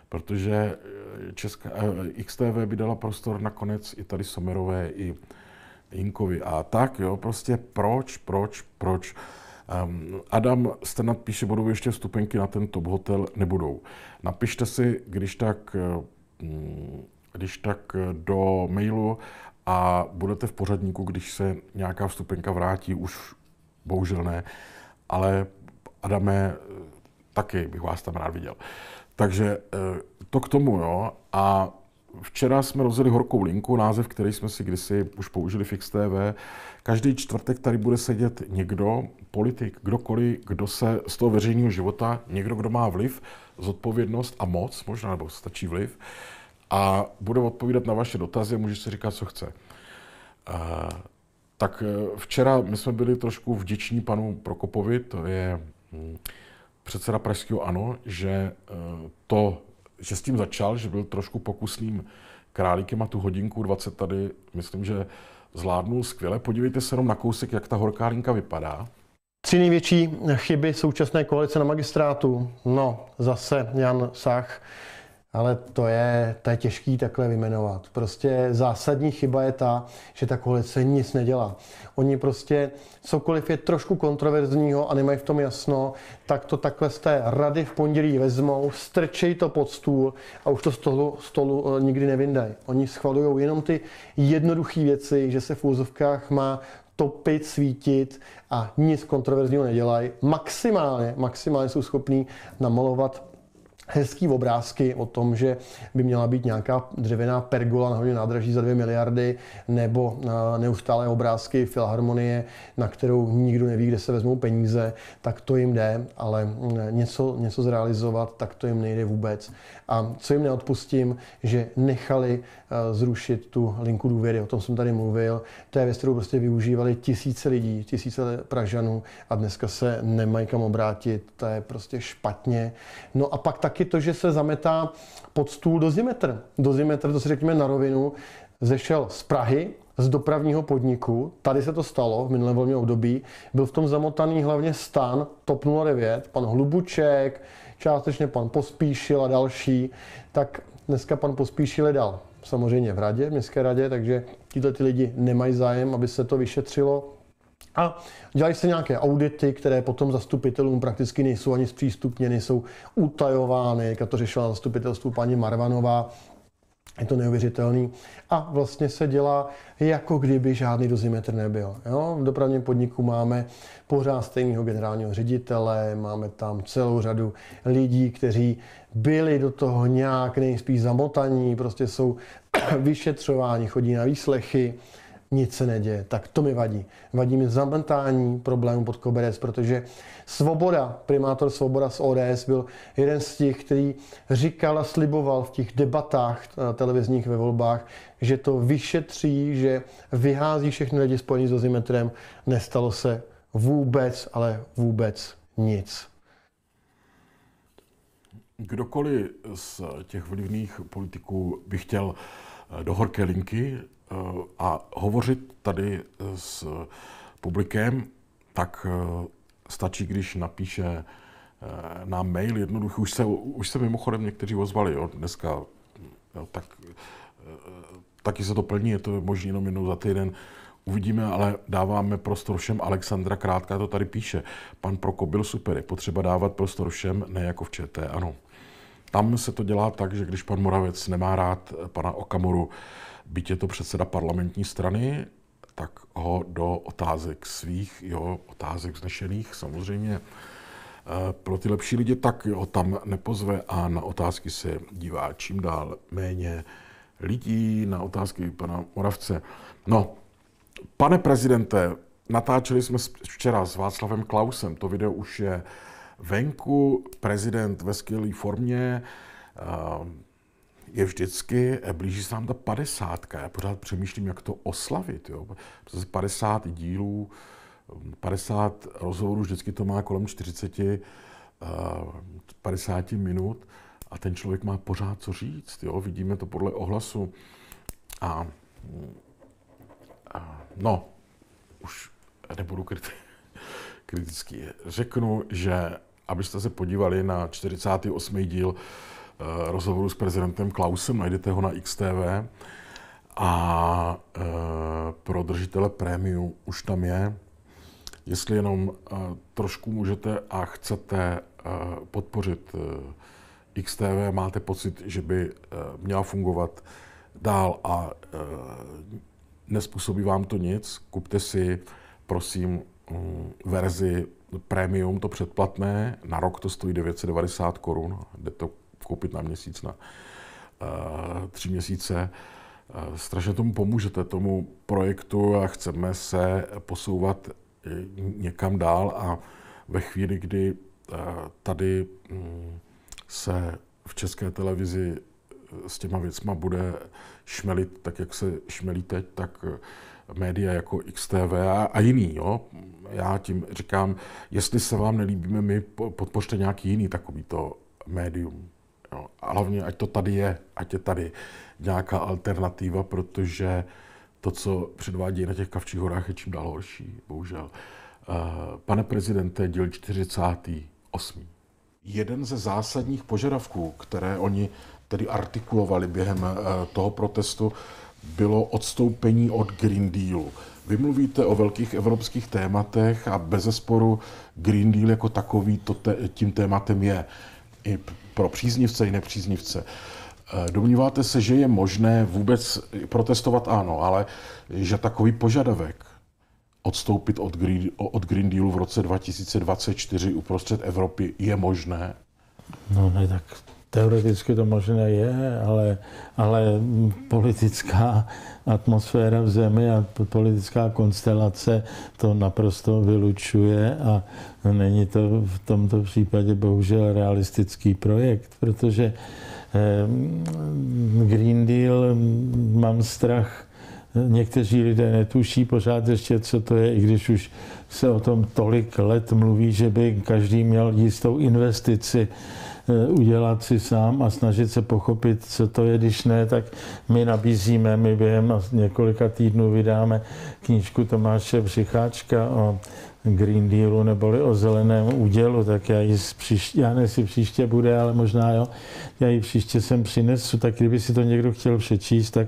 Protože eh, Česká, eh, XTV by dala prostor nakonec i tady Somerové, i Inkovi a tak, jo, prostě proč, proč, proč. Ehm, Adam jste píše, budou ještě vstupenky na ten Top Hotel? Nebudou. Napište si, když tak, eh, mm, když tak eh, do mailu a budete v pořadníku, když se nějaká vstupenka vrátí, už bohužel ne, ale Adame, eh, taky bych vás tam rád viděl. Takže to k tomu, jo. A Včera jsme rozjeli horkou linku, název, který jsme si kdysi už použili Fix TV. Každý čtvrtek tady bude sedět někdo, politik, kdokoliv, kdo se z toho veřejného života, někdo, kdo má vliv, zodpovědnost a moc, možná, nebo stačí vliv, a bude odpovídat na vaše dotazy, může si říkat, co chce. Eh, tak eh, včera my jsme byli trošku vděční panu Prokopovi, to je hm, předseda Pražského ANO, že eh, to že s tím začal, že byl trošku pokusným králíkem a tu hodinku 20 tady, myslím, že zvládnul skvěle. Podívejte se jenom na kousek, jak ta horká linka vypadá. Tři největší chyby současné koalice na magistrátu. No, zase Jan Sach ale to je, to je těžký takhle vymenovat. Prostě zásadní chyba je ta, že ta koalice nic nedělá. Oni prostě cokoliv je trošku kontroverzního a nemají v tom jasno, tak to takhle z té rady v pondělí vezmou, strčejí to pod stůl a už to z toho stolu eh, nikdy nevyndají. Oni schvalují jenom ty jednoduché věci, že se v úzovkách má topit, svítit a nic kontroverzního nedělají. Maximálně, maximálně jsou schopní namalovat hezký obrázky o tom, že by měla být nějaká dřevěná pergola na hodně nádraží za 2 miliardy, nebo eh, neustálé obrázky filharmonie, na kterou nikdo neví, kde se vezmou peníze, tak to jim jde, ale mm, něco, něco zrealizovat, tak to jim nejde vůbec. A co jim neodpustím, že nechali eh, zrušit tu linku důvěry, o tom jsem tady mluvil. To je věc, kterou prostě využívali tisíce lidí, tisíce Pražanů a dneska se nemají kam obrátit, to je prostě špatně. No a pak taky to, že se zametá pod stůl dozimetr. Dozimetr, to si řekněme na rovinu, zešel z Prahy, z dopravního podniku, tady se to stalo v minulém volném období, byl v tom zamotaný hlavně stan TOP 09, pan Hlubuček, částečně pan Pospíšil a další, tak dneska pan Pospíšil je dal samozřejmě v radě, v městské radě, takže tyto ty lidi nemají zájem, aby se to vyšetřilo. A dělají se nějaké audity, které potom zastupitelům prakticky nejsou ani zpřístupněny, jsou utajovány, jak to řešila zastupitelstvu paní Marvanová, je to neuvěřitelný. A vlastně se dělá, jako kdyby žádný dozimetr nebyl. Jo? V dopravním podniku máme pořád stejného generálního ředitele, máme tam celou řadu lidí, kteří byli do toho nějak nejspíš zamotaní, prostě jsou vyšetřováni, chodí na výslechy, nic se neděje. Tak to mi vadí. Vadí mi zamotání problému pod koberec, protože Svoboda, primátor Svoboda z ODS, byl jeden z těch, který říkal a sliboval v těch debatách eh, televizních ve volbách, že to vyšetří, že vyhází všechny lidi spojení s ozimetrem. Nestalo se vůbec, ale vůbec nic. Kdokoliv z těch vlivných politiků by chtěl eh, do horké linky eh, a hovořit tady s publikem, tak Stačí, když napíše eh, na mail jednoduchý, už se, už se mimochodem někteří ozvali jo, dneska, jo, tak, eh, taky se to plní, je to možný jenom jednou za týden, Uvidíme, ale dáváme prostor všem. Alexandra Krátká to tady píše. Pan Prokobil super, je potřeba dávat prostor všem, ne jako v ČT, ano. Tam se to dělá tak, že když pan Moravec nemá rád pana Okamoru, byť je to předseda parlamentní strany, tak ho do otázek svých, jo, otázek znešených samozřejmě eh, pro ty lepší lidi tak ho tam nepozve a na otázky se dívá čím dál méně lidí, na otázky pana Moravce. No, pane prezidente, natáčeli jsme včera s Václavem Klausem, to video už je venku, prezident ve skvělé formě, eh, je vždycky, eh, blíží se nám ta padesátka. Já pořád přemýšlím, jak to oslavit. Jo. Protože 50 dílů, 50 rozhovorů, vždycky to má kolem 40, 50 eh, minut a ten člověk má pořád co říct. Jo. Vidíme to podle ohlasu. A, a no, už nebudu kritický. Řeknu, že abyste se podívali na 48. díl Eh, rozhovoru s prezidentem Klausem, najdete ho na XTV. A eh, pro držitele prémiu už tam je. Jestli jenom eh, trošku můžete a chcete podpořit XTV, máte pocit, že by měla fungovat dál a nespůsobí vám to nic, kupte si prosím mm, verzi premium, to předplatné, na rok to stojí 990 korun, jde to koupit na měsíc, na eh, tři měsíce. Eh, strašně tomu pomůžete, tomu projektu a chceme se posouvat někam dál a ve chvíli, kdy eh, tady mm, se v české televizi s těma věcma bude šmelit tak, jak se šmelí teď, tak média jako XTV a, a jiný. Jo? Já tím říkám, jestli se vám nelíbíme my, podpořte nějaký jiný takovýto médium. Jo. A hlavně, ať to tady je, ať je tady nějaká alternativa, protože to, co předvádí na těch Kavčích horách, je čím dál horší, bohužel. Eh, pane prezidente, díl 48. Jeden ze zásadních požadavků, které oni tedy artikulovali během eh, toho protestu, bylo odstoupení od Green Dealu. Vy mluvíte o velkých evropských tématech a bezesporu Green Deal jako takový to te, tím tématem je. I pro příznivce i nepříznivce. Eh, domníváte se, že je možné vůbec protestovat? Ano, ale že takový požadavek odstoupit od Green, od Green Dealu v roce 2024 uprostřed Evropy je možné? No ne, tak Teoreticky to možné je, ale, ale politická atmosféra v zemi a politická konstelace to naprosto vylučuje a není to v tomto případě bohužel realistický projekt, protože eh, Green Deal mám strach, někteří lidé netuší pořád ještě, co to je, i když už se o tom tolik let mluví, že by každý měl jistou investici Eh, udělat si sám a snažit se pochopit, co to je, když ne, tak my nabízíme, my během několika týdnů vydáme knížku Tomáše Břicháčka o Green Dealu neboli o zeleném údělu, tak já ji příště, já ne, příště bude, ale možná jo, já ji příště sem přinesu, tak kdyby si to někdo chtěl přečíst, tak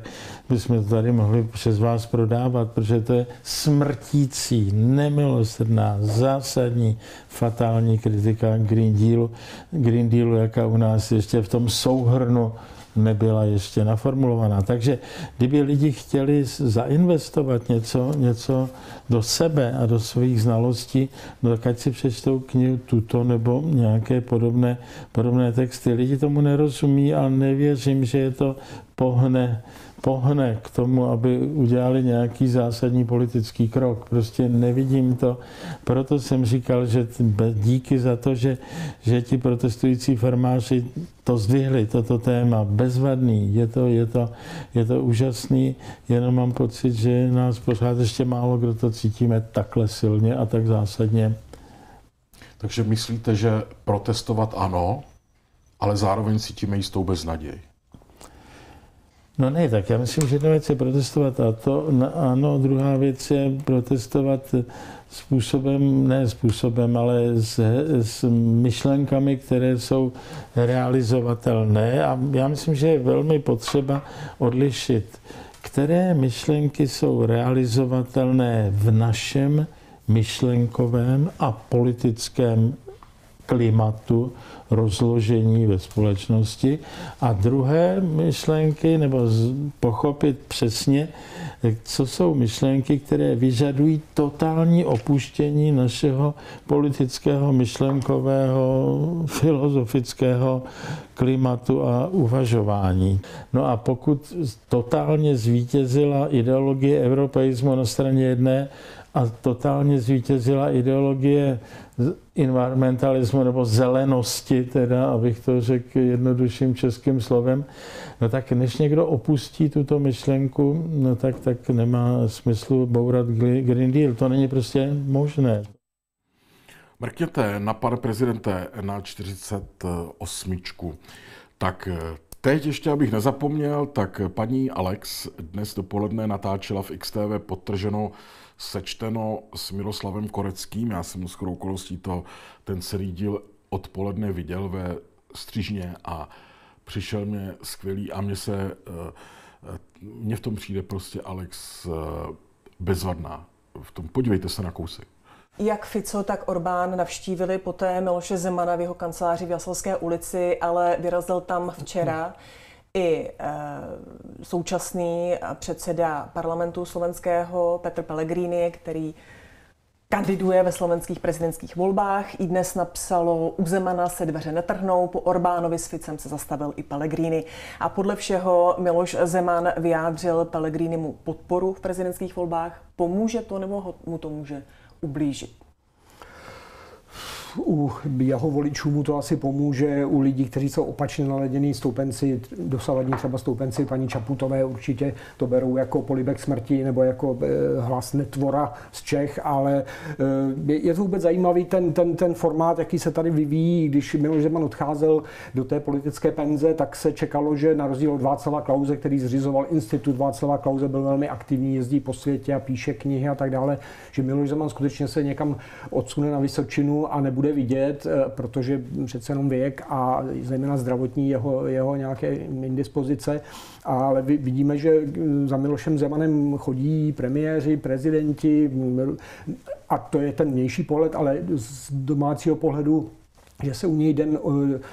bychom to tady mohli přes vás prodávat, protože to je smrtící, nemilosrdná, zásadní, fatální kritika Green Dealu, Green Dealu, jaká u nás ještě v tom souhrnu nebyla ještě naformulovaná. Takže kdyby lidi chtěli zainvestovat něco, něco do sebe a do svých znalostí, no tak ať si přečtou knihu tuto nebo nějaké podobné, podobné texty. Lidi tomu nerozumí, ale nevěřím, že je to pohne pohne k tomu, aby udělali nějaký zásadní politický krok. Prostě nevidím to. Proto jsem říkal, že díky za to, že, že ti protestující farmáři to zdvihli, toto téma. Bezvadný, je to, je to, je to úžasný, jenom mám pocit, že nás pořád ještě málo kdo to cítíme takhle silně a tak zásadně. Takže myslíte, že protestovat ano, ale zároveň cítíme jistou beznaději? No ne, tak já myslím, že jedna věc je protestovat a to, na, ano, druhá věc je protestovat způsobem, ne způsobem, ale s, s myšlenkami, které jsou realizovatelné a já myslím, že je velmi potřeba odlišit, které myšlenky jsou realizovatelné v našem myšlenkovém a politickém klimatu rozložení ve společnosti. A druhé myšlenky, nebo pochopit přesně, co jsou myšlenky, které vyžadují totální opuštění našeho politického, myšlenkového, filozofického klimatu a uvažování. No a pokud totálně zvítězila ideologie europeismu na straně jedné a totálně zvítězila ideologie environmentalismu nebo zelenosti, teda, abych to řekl jednodušším českým slovem, no tak než někdo opustí tuto myšlenku, no tak, tak nemá smyslu bourat Green Deal. To není prostě možné. Mrkněte na pane prezidente na 48. Tak Teď ještě, abych nezapomněl, tak paní Alex dnes dopoledne natáčela v XTV podtrženo sečteno s Miroslavem Koreckým. Já jsem s okolností to ten celý díl odpoledne viděl ve střižně a přišel mě skvělý a mně se, eh, mně v tom přijde prostě Alex eh, bezvadná. V tom podívejte se na kousek. Jak Fico, tak Orbán navštívili poté Miloše Zemana v jeho kanceláři v Jaselské ulici, ale vyrazil tam včera i eh, současný předseda parlamentu slovenského Petr Pellegrini, který kandiduje ve slovenských prezidentských volbách. I dnes napsalo, u Zemana se dveře netrhnou, po Orbánovi s Ficem se zastavil i Pellegrini. A podle všeho Miloš Zeman vyjádřil Pellegrinimu podporu v prezidentských volbách. Pomůže to nebo mu to může ublížit? u jeho voličů mu to asi pomůže, u lidí, kteří jsou opačně naladění stoupenci, dosavadní třeba stoupenci paní Čaputové určitě to berou jako polibek smrti nebo jako eh, hlas netvora z Čech, ale eh, je to vůbec zajímavý ten, ten, ten formát, jaký se tady vyvíjí. Když Miloš Zeman odcházel do té politické penze, tak se čekalo, že na rozdíl od Václava Klauze, který zřizoval institut Václava Klauze, byl velmi aktivní, jezdí po světě a píše knihy a tak dále, že Miloš Zeman skutečně se někam odsune na Vysočinu a nebude bude vidět, eh, protože přece jenom věk a zejména zdravotní jeho, jeho nějaké indispozice, ale vidíme, že eh, za Milošem Zemanem chodí premiéři, prezidenti a to je ten vnější pohled, ale z domácího pohledu že se u něj den,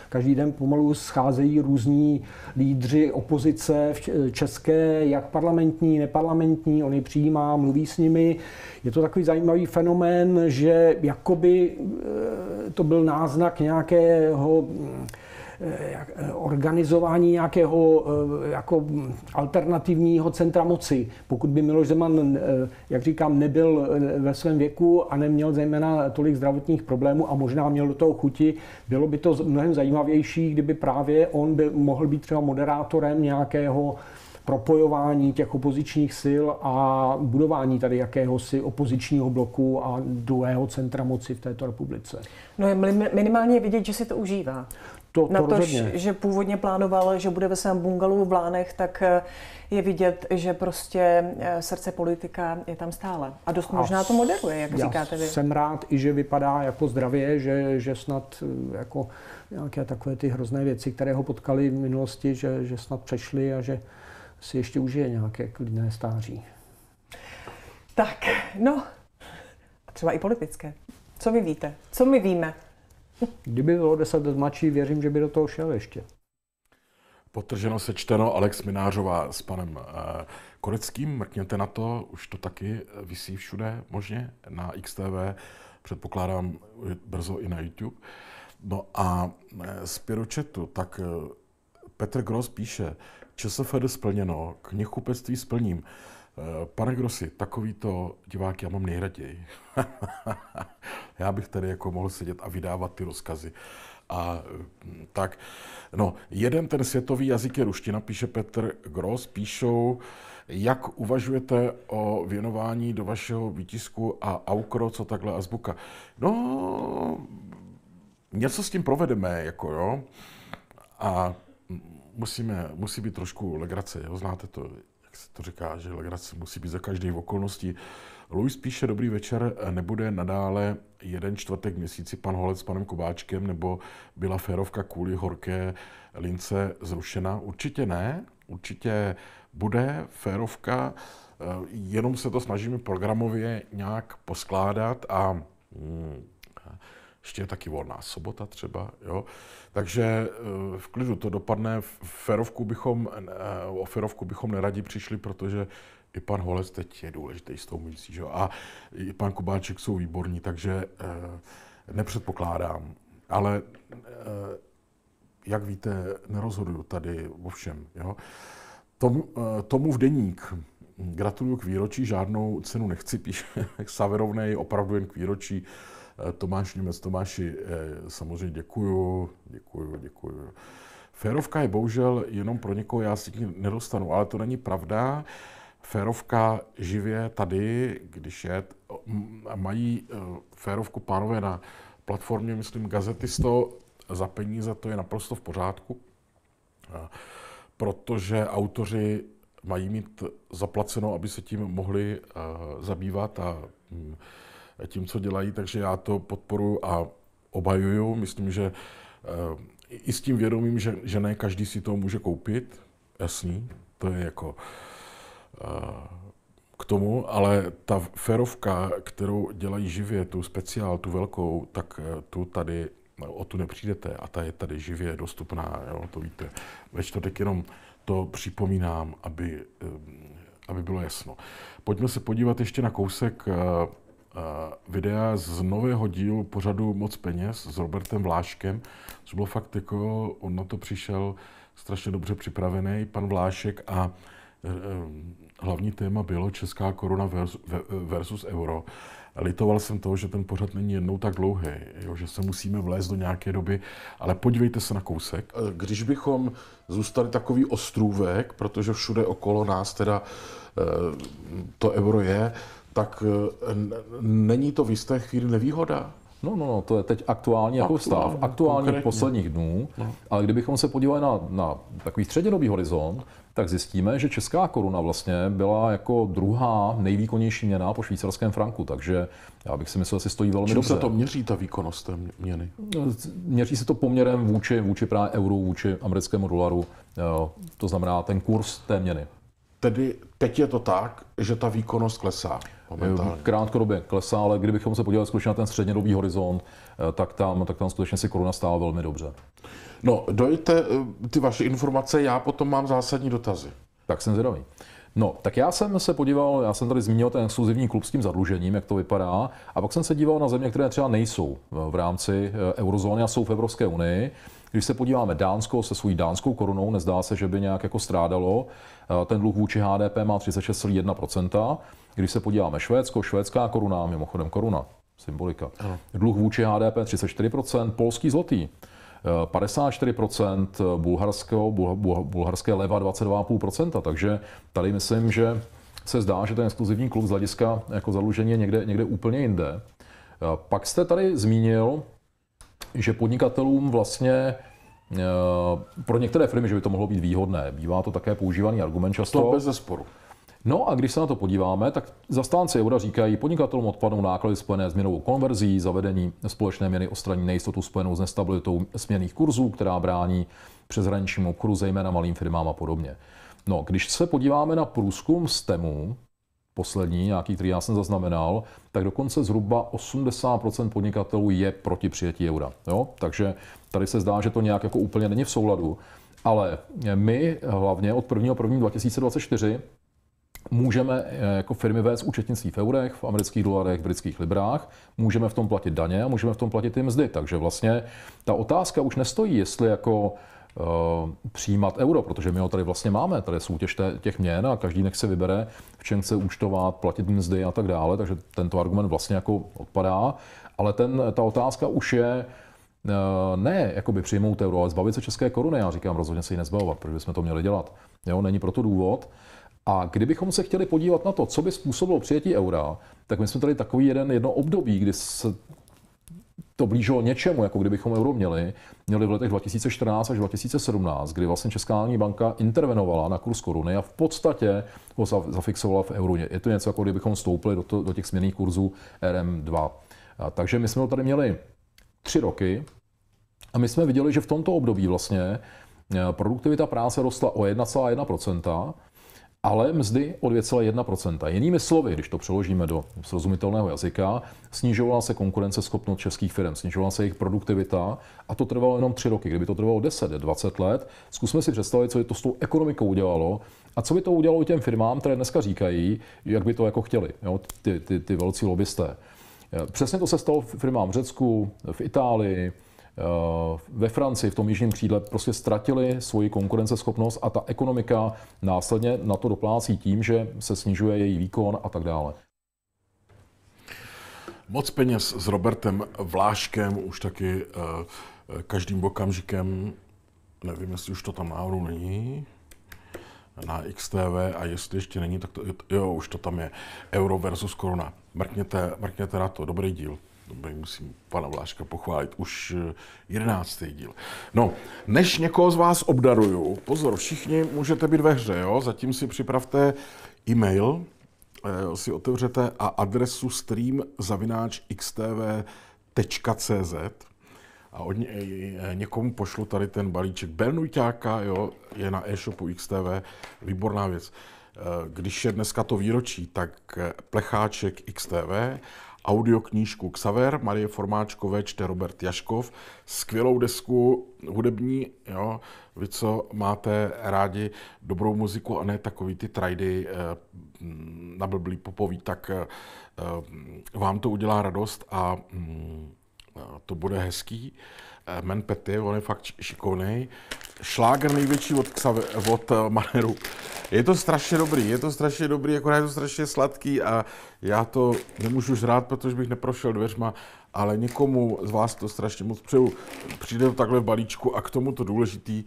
každý den pomalu scházejí různí lídři opozice v české, jak parlamentní, neparlamentní, on je přijímá, mluví s nimi. Je to takový zajímavý fenomén, že jakoby e, to byl náznak nějakého Eh, eh, organizování nějakého eh, jako alternativního centra moci. Pokud by Miloš Zeman, jak říkám, nebyl ve svém věku a neměl zejména tolik zdravotních problémů a možná měl do toho chuti, bylo by to mnohem zajímavější, kdyby právě on by mohl být třeba moderátorem nějakého propojování těch opozičních sil a budování tady jakéhosi opozičního bloku a druhého centra moci v této republice. No je minimálně vidět, že si to užívá. To, to na to, rozhodně. že původně plánoval, že bude ve svém bungalu v Lánech, tak eh, je vidět, že prostě eh, srdce politika je tam stále. A dost možná a to moderuje, jak já říkáte vy. jsem rád i, že vypadá jako zdravě, že, že snad eh, jako nějaké takové ty hrozné věci, které ho potkali v minulosti, že, že snad přešly a že si ještě užije nějaké klidné stáří. Tak, no, třeba i politické. Co vy víte? Co my víme? Kdyby bylo 10 let mladší, věřím, že by do toho šel ještě. Potrženo čteno. Alex Minářová s panem eh, Koreckým. Mrkněte na to, už to taky eh, vysí všude možně na XTV. Předpokládám brzo i na YouTube. No a eh, z Piročetu, tak Petr Gross píše, ČSFD splněno, knihkupectví splním. Eh, pane Grossi, takovýto divák já mám nejraději. já bych tady jako mohl sedět a vydávat ty rozkazy. A hm, tak, no, jeden ten světový jazyk je ruština, píše Petr Gross, píšou, jak uvažujete o věnování do vašeho výtisku a aukro, co takhle azbuka. No, něco s tím provedeme, jako jo. A hm, musíme, musí být trošku legrace, jo, znáte to se to říká, že legrace musí být za v okolnosti. Louis píše, dobrý večer, nebude nadále jeden čtvrtek měsíci pan Holec s panem Kobáčkem, nebo byla férovka kvůli horké lince zrušena? Určitě ne, určitě bude férovka, eh, jenom se to snažíme programově nějak poskládat a mm, ještě je taky volná sobota třeba, jo. Takže eh, v klidu to dopadne, ferovku bychom, eh, o ferovku bychom neradi přišli, protože i pan Holec teď je důležitý s tou mincí, že? a i pan Kubáček jsou výborní, takže eh, nepředpokládám, ale jak víte, nerozhoduju tady o všem. Jo? Tom, tomu v deník gratuluju k výročí, žádnou cenu nechci, píše Saverovnej, opravdu jen k výročí Tomáš Němec. Tomáši, eh, samozřejmě děkuju, děkuju, děkuju. Férovka je bohužel jenom pro někoho, já si k nedostanu, ale to není pravda. Férovka živě tady, když je, mají eh, férovku pánové na platformě, myslím, Gazetisto za peníze, to je naprosto v pořádku, eh, protože autoři mají mít zaplaceno, aby se tím mohli zabývat a mm, tím, co dělají, takže já to podporuji a obajuju. Myslím, že eh, i s tím vědomím, že, že ne každý si to může koupit, jasný, to je jako eh, k tomu, ale ta ferovka, kterou dělají živě, tu speciál, tu velkou, tak eh, tu tady o tu nepřijdete a ta je tady živě dostupná, jo, to víte. Ve čtvrtek jenom to připomínám, aby, aby bylo jasno. Pojďme se podívat ještě na kousek Eh, videa z nového dílu pořadu Moc peněz s Robertem Vláškem, což bylo fakt jako, on na to přišel strašně dobře připravený, pan Vlášek a eh, eh, hlavní téma bylo česká koruna versus, euro. Litoval jsem toho, že ten pořad není jednou tak dlouhý, jo, že se musíme vlézt do nějaké doby, ale podívejte se na kousek. Když bychom zůstali takový ostrůvek, protože všude okolo nás teda to euro je, tak eh, není to v jisté chvíli nevýhoda? No, no, no, to je teď aktuální jako stav, no, aktuální posledních dnů, no. ale kdybychom se podívali na, na takový střednědobý horizont, tak zjistíme, že česká koruna vlastně byla jako druhá nejvýkonnější měna po švýcarském franku, takže já bych si myslel, že si stojí velmi Čím dobře. se to měří, ta výkonnost té měny? No, měří se to poměrem vůči, vůči právě euru, vůči americkému dolaru, eh, to znamená ten kurz té měny. Tedy teď je to tak, že ta výkonnost klesá. Momentálně. Eh, krátkodobě klesá, ale kdybychom se podívali skutečně na ten střednědobý horizont, eh, tak tam, tak tam skutečně si koruna stála velmi dobře. No, dojte eh, ty vaše informace, já potom mám zásadní dotazy. Tak jsem zvědavý. No, tak já jsem se podíval, já jsem tady zmínil ten exkluzivní klub s tím zadlužením, jak to vypadá, a pak jsem se díval na země, které třeba nejsou v rámci eurozóny a jsou v Evropské unii. Když se podíváme Dánsko se svou dánskou korunou, nezdá se, že by nějak jako strádalo. Ten dluh vůči HDP má 36,1%. Když se podíváme Švédsko, švédská koruna, mimochodem koruna, symbolika. Dluh vůči HDP 34%, polský zlotý 54%, eh, bulharského, bulharské leva 22,5%. Takže tady myslím, že se zdá, že ten exkluzivní klub z hlediska jako zadlužení je někde, někde úplně jinde. Eh, pak jste tady zmínil, že podnikatelům vlastně eh, pro některé firmy, že by to mohlo být výhodné. Bývá to také používaný argument často. To bez zesporu. No a když se na to podíváme, tak zastánci eura říkají, podnikatelům odpadnou náklady spojené s měnovou konverzí, zavedení společné měny ostraní nejistotu spojenou s nestabilitou směných kurzů, která brání přeshraničnímu obchodu, zejména malým firmám a podobně. No, když se podíváme na průzkum temu, poslední, nějaký, který já jsem zaznamenal, tak dokonce zhruba 80% podnikatelů je proti přijetí eura. Jo? Takže tady se zdá, že to nějak jako úplně není v souladu. Ale my hlavně od 2024 Můžeme eh, jako firmy vést účetnictví v eurech, v amerických dolarech, v britských librách, můžeme v tom platit daně a můžeme v tom platit i mzdy. Takže vlastně ta otázka už nestojí, jestli jako eh, přijímat euro, protože my ho tady vlastně máme. Tady je soutěž těch měn a každý nech se vybere, v čem se účtovat, platit mzdy a tak dále, takže tento argument vlastně jako odpadá. Ale ten, ta otázka už je, eh, ne jakoby přijmout euro, ale zbavit se české koruny. Já říkám, rozhodně se ji nezbavovat, protože jsme to měli dělat. Jo, není proto důvod. A kdybychom se chtěli podívat na to, co by způsobilo přijetí eura, tak my jsme tady takový jeden, jedno období, kdy se to blížilo něčemu, jako kdybychom euro měli, měli v letech 2014 až 2017, kdy vlastně Česká národní banka intervenovala na kurz koruny a v podstatě ho zafixovala v euru. Je to něco, jako kdybychom stoupili do, to, do těch směrných kurzů RM2. A takže my jsme ho tady měli tři roky a my jsme viděli, že v tomto období vlastně eh, produktivita práce rostla o 1,1%, ale mzdy o 2,1%. Jinými slovy, když to přeložíme do srozumitelného jazyka, snižovala se konkurenceschopnost českých firm, snižovala se jejich produktivita a to trvalo jenom 3 roky. Kdyby to trvalo 10, 20 let, zkusme si představit, co by to s tou ekonomikou udělalo a co by to udělalo těm firmám, které dneska říkají, jak by to jako chtěli, jo, ty, ty, ty velcí lobbysté. Přesně to se stalo firmám v Řecku, v Itálii, Eh, ve Francii, v tom jižním křídle, prostě ztratili svoji konkurenceschopnost a ta ekonomika následně na to doplácí tím, že se snižuje její výkon a tak dále. Moc peněz s Robertem Vláškem už taky eh, každým okamžikem, nevím, jestli už to tam náhodou není, na XTV a jestli ještě není, tak to, jo, už to tam je. Euro versus koruna. Mrkněte, mrkněte na to, dobrý díl tady musím pana Vláška pochválit, už eh, jedenáctý díl. No, než někoho z vás obdaruju, pozor, všichni můžete být ve hře, jo? Zatím si připravte e-mail, eh, si otevřete a adresu stream.xtv.cz a od ně, eh, někomu pošlu tady ten balíček Bernuťáka, jo, je na e-shopu XTV, výborná věc. Když je dneska to výročí, tak plecháček XTV audioknížku Xaver Marie Formáčkové čte Robert Jaškov. Skvělou desku hudební, jo. Vy, co máte rádi dobrou muziku a ne takový ty trajdy eh, mm, na blblý popový, tak eh, eh, vám to udělá radost a mm, to bude hezký. Man Petty, on je fakt šikovný. Šláger největší od, Xavi, od eh, Maneru. Je to strašně dobrý, je to strašně dobrý, jako je to strašně sladký a já to nemůžu žrát, protože bych neprošel dveřma, ale někomu z vás to strašně moc přeju. Přijde to takhle v balíčku a k tomu to důležitý,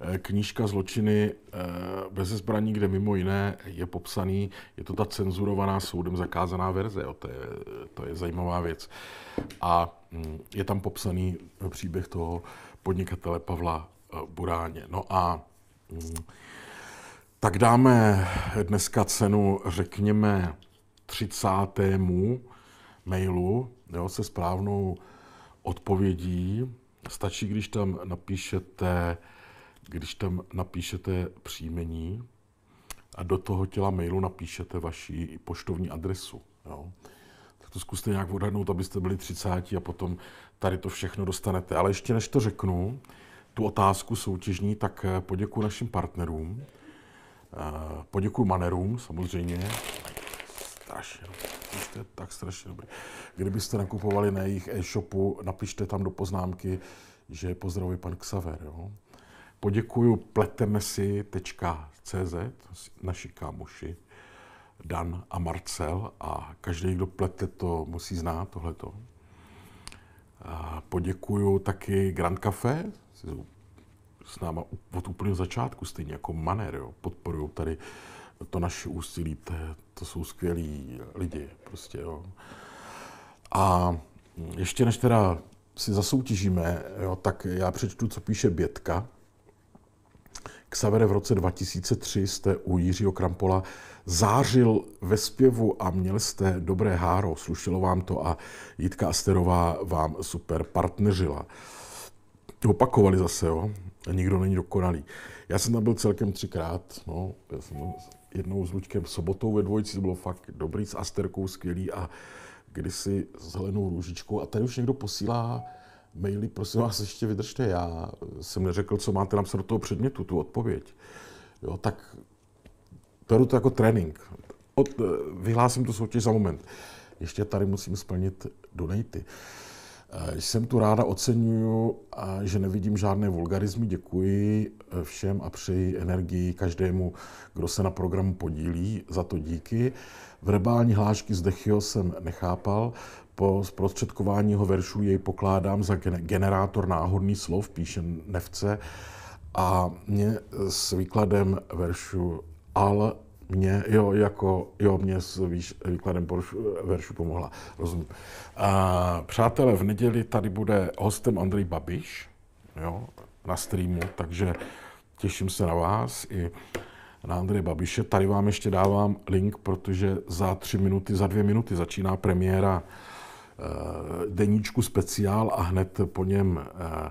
Eh, knížka Zločiny eh, bez zbraní, kde mimo jiné je popsaný, je to ta cenzurovaná soudem zakázaná verze, jo, to, je, to je zajímavá věc. A mm, je tam popsaný příběh toho podnikatele Pavla eh, Buráně. No a mm, tak dáme dneska cenu, řekněme, 30. mailu jo, se správnou odpovědí. Stačí, když tam napíšete když tam napíšete příjmení a do toho těla mailu napíšete vaši poštovní adresu. Jo? Tak to zkuste nějak odhadnout, abyste byli 30 a potom tady to všechno dostanete. Ale ještě než to řeknu, tu otázku soutěžní, tak eh, poděkuji našim partnerům. Eh, poděkuji manerům samozřejmě. Strašně to je tak strašně dobrý. Kdybyste nakupovali na jejich e-shopu, napište tam do poznámky, že pozdravuji pan Xaver. Jo? poděkuju pletemesi.cz, naši kámoši, Dan a Marcel a každý, kdo plete, to musí znát tohleto. A poděkuju taky Grand Café, s náma od úplného začátku, stejně jako Maner, jo, podporují tady to naše úsilí, to, to jsou skvělí lidi, prostě, jo. A ještě než teda si zasoutěžíme, jo, tak já přečtu, co píše Bětka, Xavere v roce 2003 jste u Jiřího Krampola zářil ve zpěvu a měl jste dobré háro, slušilo vám to a Jitka Asterová vám super partneřila. Opakovali zase, jo? Nikdo není dokonalý. Já jsem tam byl celkem třikrát, no, já jsem jednou s Lučkem sobotou ve dvojici, to bylo fakt dobrý, s Asterkou skvělý a kdysi s zelenou Růžičkou a tady už někdo posílá maily, prosím vás, ještě vydržte, já jsem neřekl, co máte nám do toho předmětu, tu odpověď. Jo, tak beru to jako trénink. Od, eh, vyhlásím tu soutěž za moment. Ještě tady musím splnit donaty. Jsem tu ráda, oceňuju, že nevidím žádné vulgarizmy. Děkuji eh, všem a přeji energii každému, kdo se na programu podílí. Za to díky. Verbální hlášky z Dechio jsem nechápal. Po zprostředkování jeho veršů jej pokládám za generátor náhodný slov, píše Nevce. A mě s výkladem veršu Al mě, jo, jako, jo, mě s výš, výkladem veršu pomohla, rozumím. A, přátelé, v neděli tady bude hostem Andrej Babiš, jo, na streamu, takže těším se na vás i na Andreje Babiše. Tady vám ještě dávám link, protože za tři minuty, za dvě minuty začíná premiéra e, deníčku speciál a hned po něm e,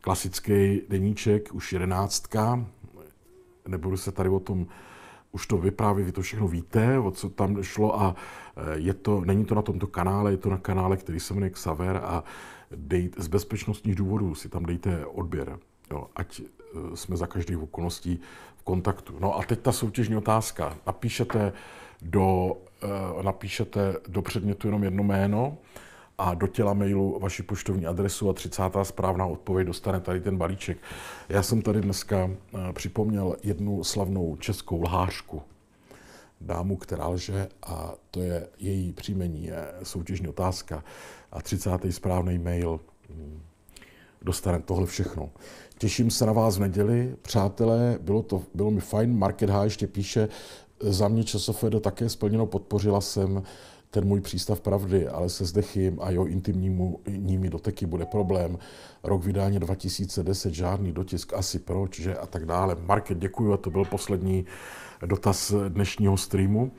klasický deníček, už jedenáctka. Nebudu se tady o tom už to vypráví, vy to všechno víte, o co tam šlo a eh, je to, není to na tomto kanále, je to na kanále, který se jmenuje Xaver a dej, z bezpečnostních důvodů si tam dejte odběr, jo, ať eh, jsme za každých okolností v kontaktu. No a teď ta soutěžní otázka. Napíšete do, eh, napíšete do předmětu jenom jedno jméno, a do těla mailu vaši poštovní adresu a 30. správná odpověď dostane tady ten balíček. Já jsem tady dneska eh, připomněl jednu slavnou českou lhářku, dámu, která lže a to je její příjmení, je soutěžní otázka a 30. správný mail mm, dostane tohle všechno. Těším se na vás v neděli. Přátelé, bylo, to, bylo mi fajn. Market H ještě píše, za mě do také splněno, podpořila jsem ten můj přístav pravdy, ale se Zdechym a jeho nimi doteky bude problém. Rok vydání 2010, žádný dotisk, asi proč, že a tak dále. Market, děkuji a to byl poslední dotaz dnešního streamu.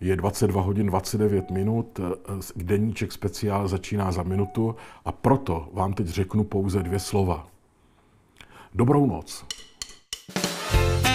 Je 22 hodin 29 minut, eh, deníček speciál začíná za minutu a proto vám teď řeknu pouze dvě slova. Dobrou noc. thank you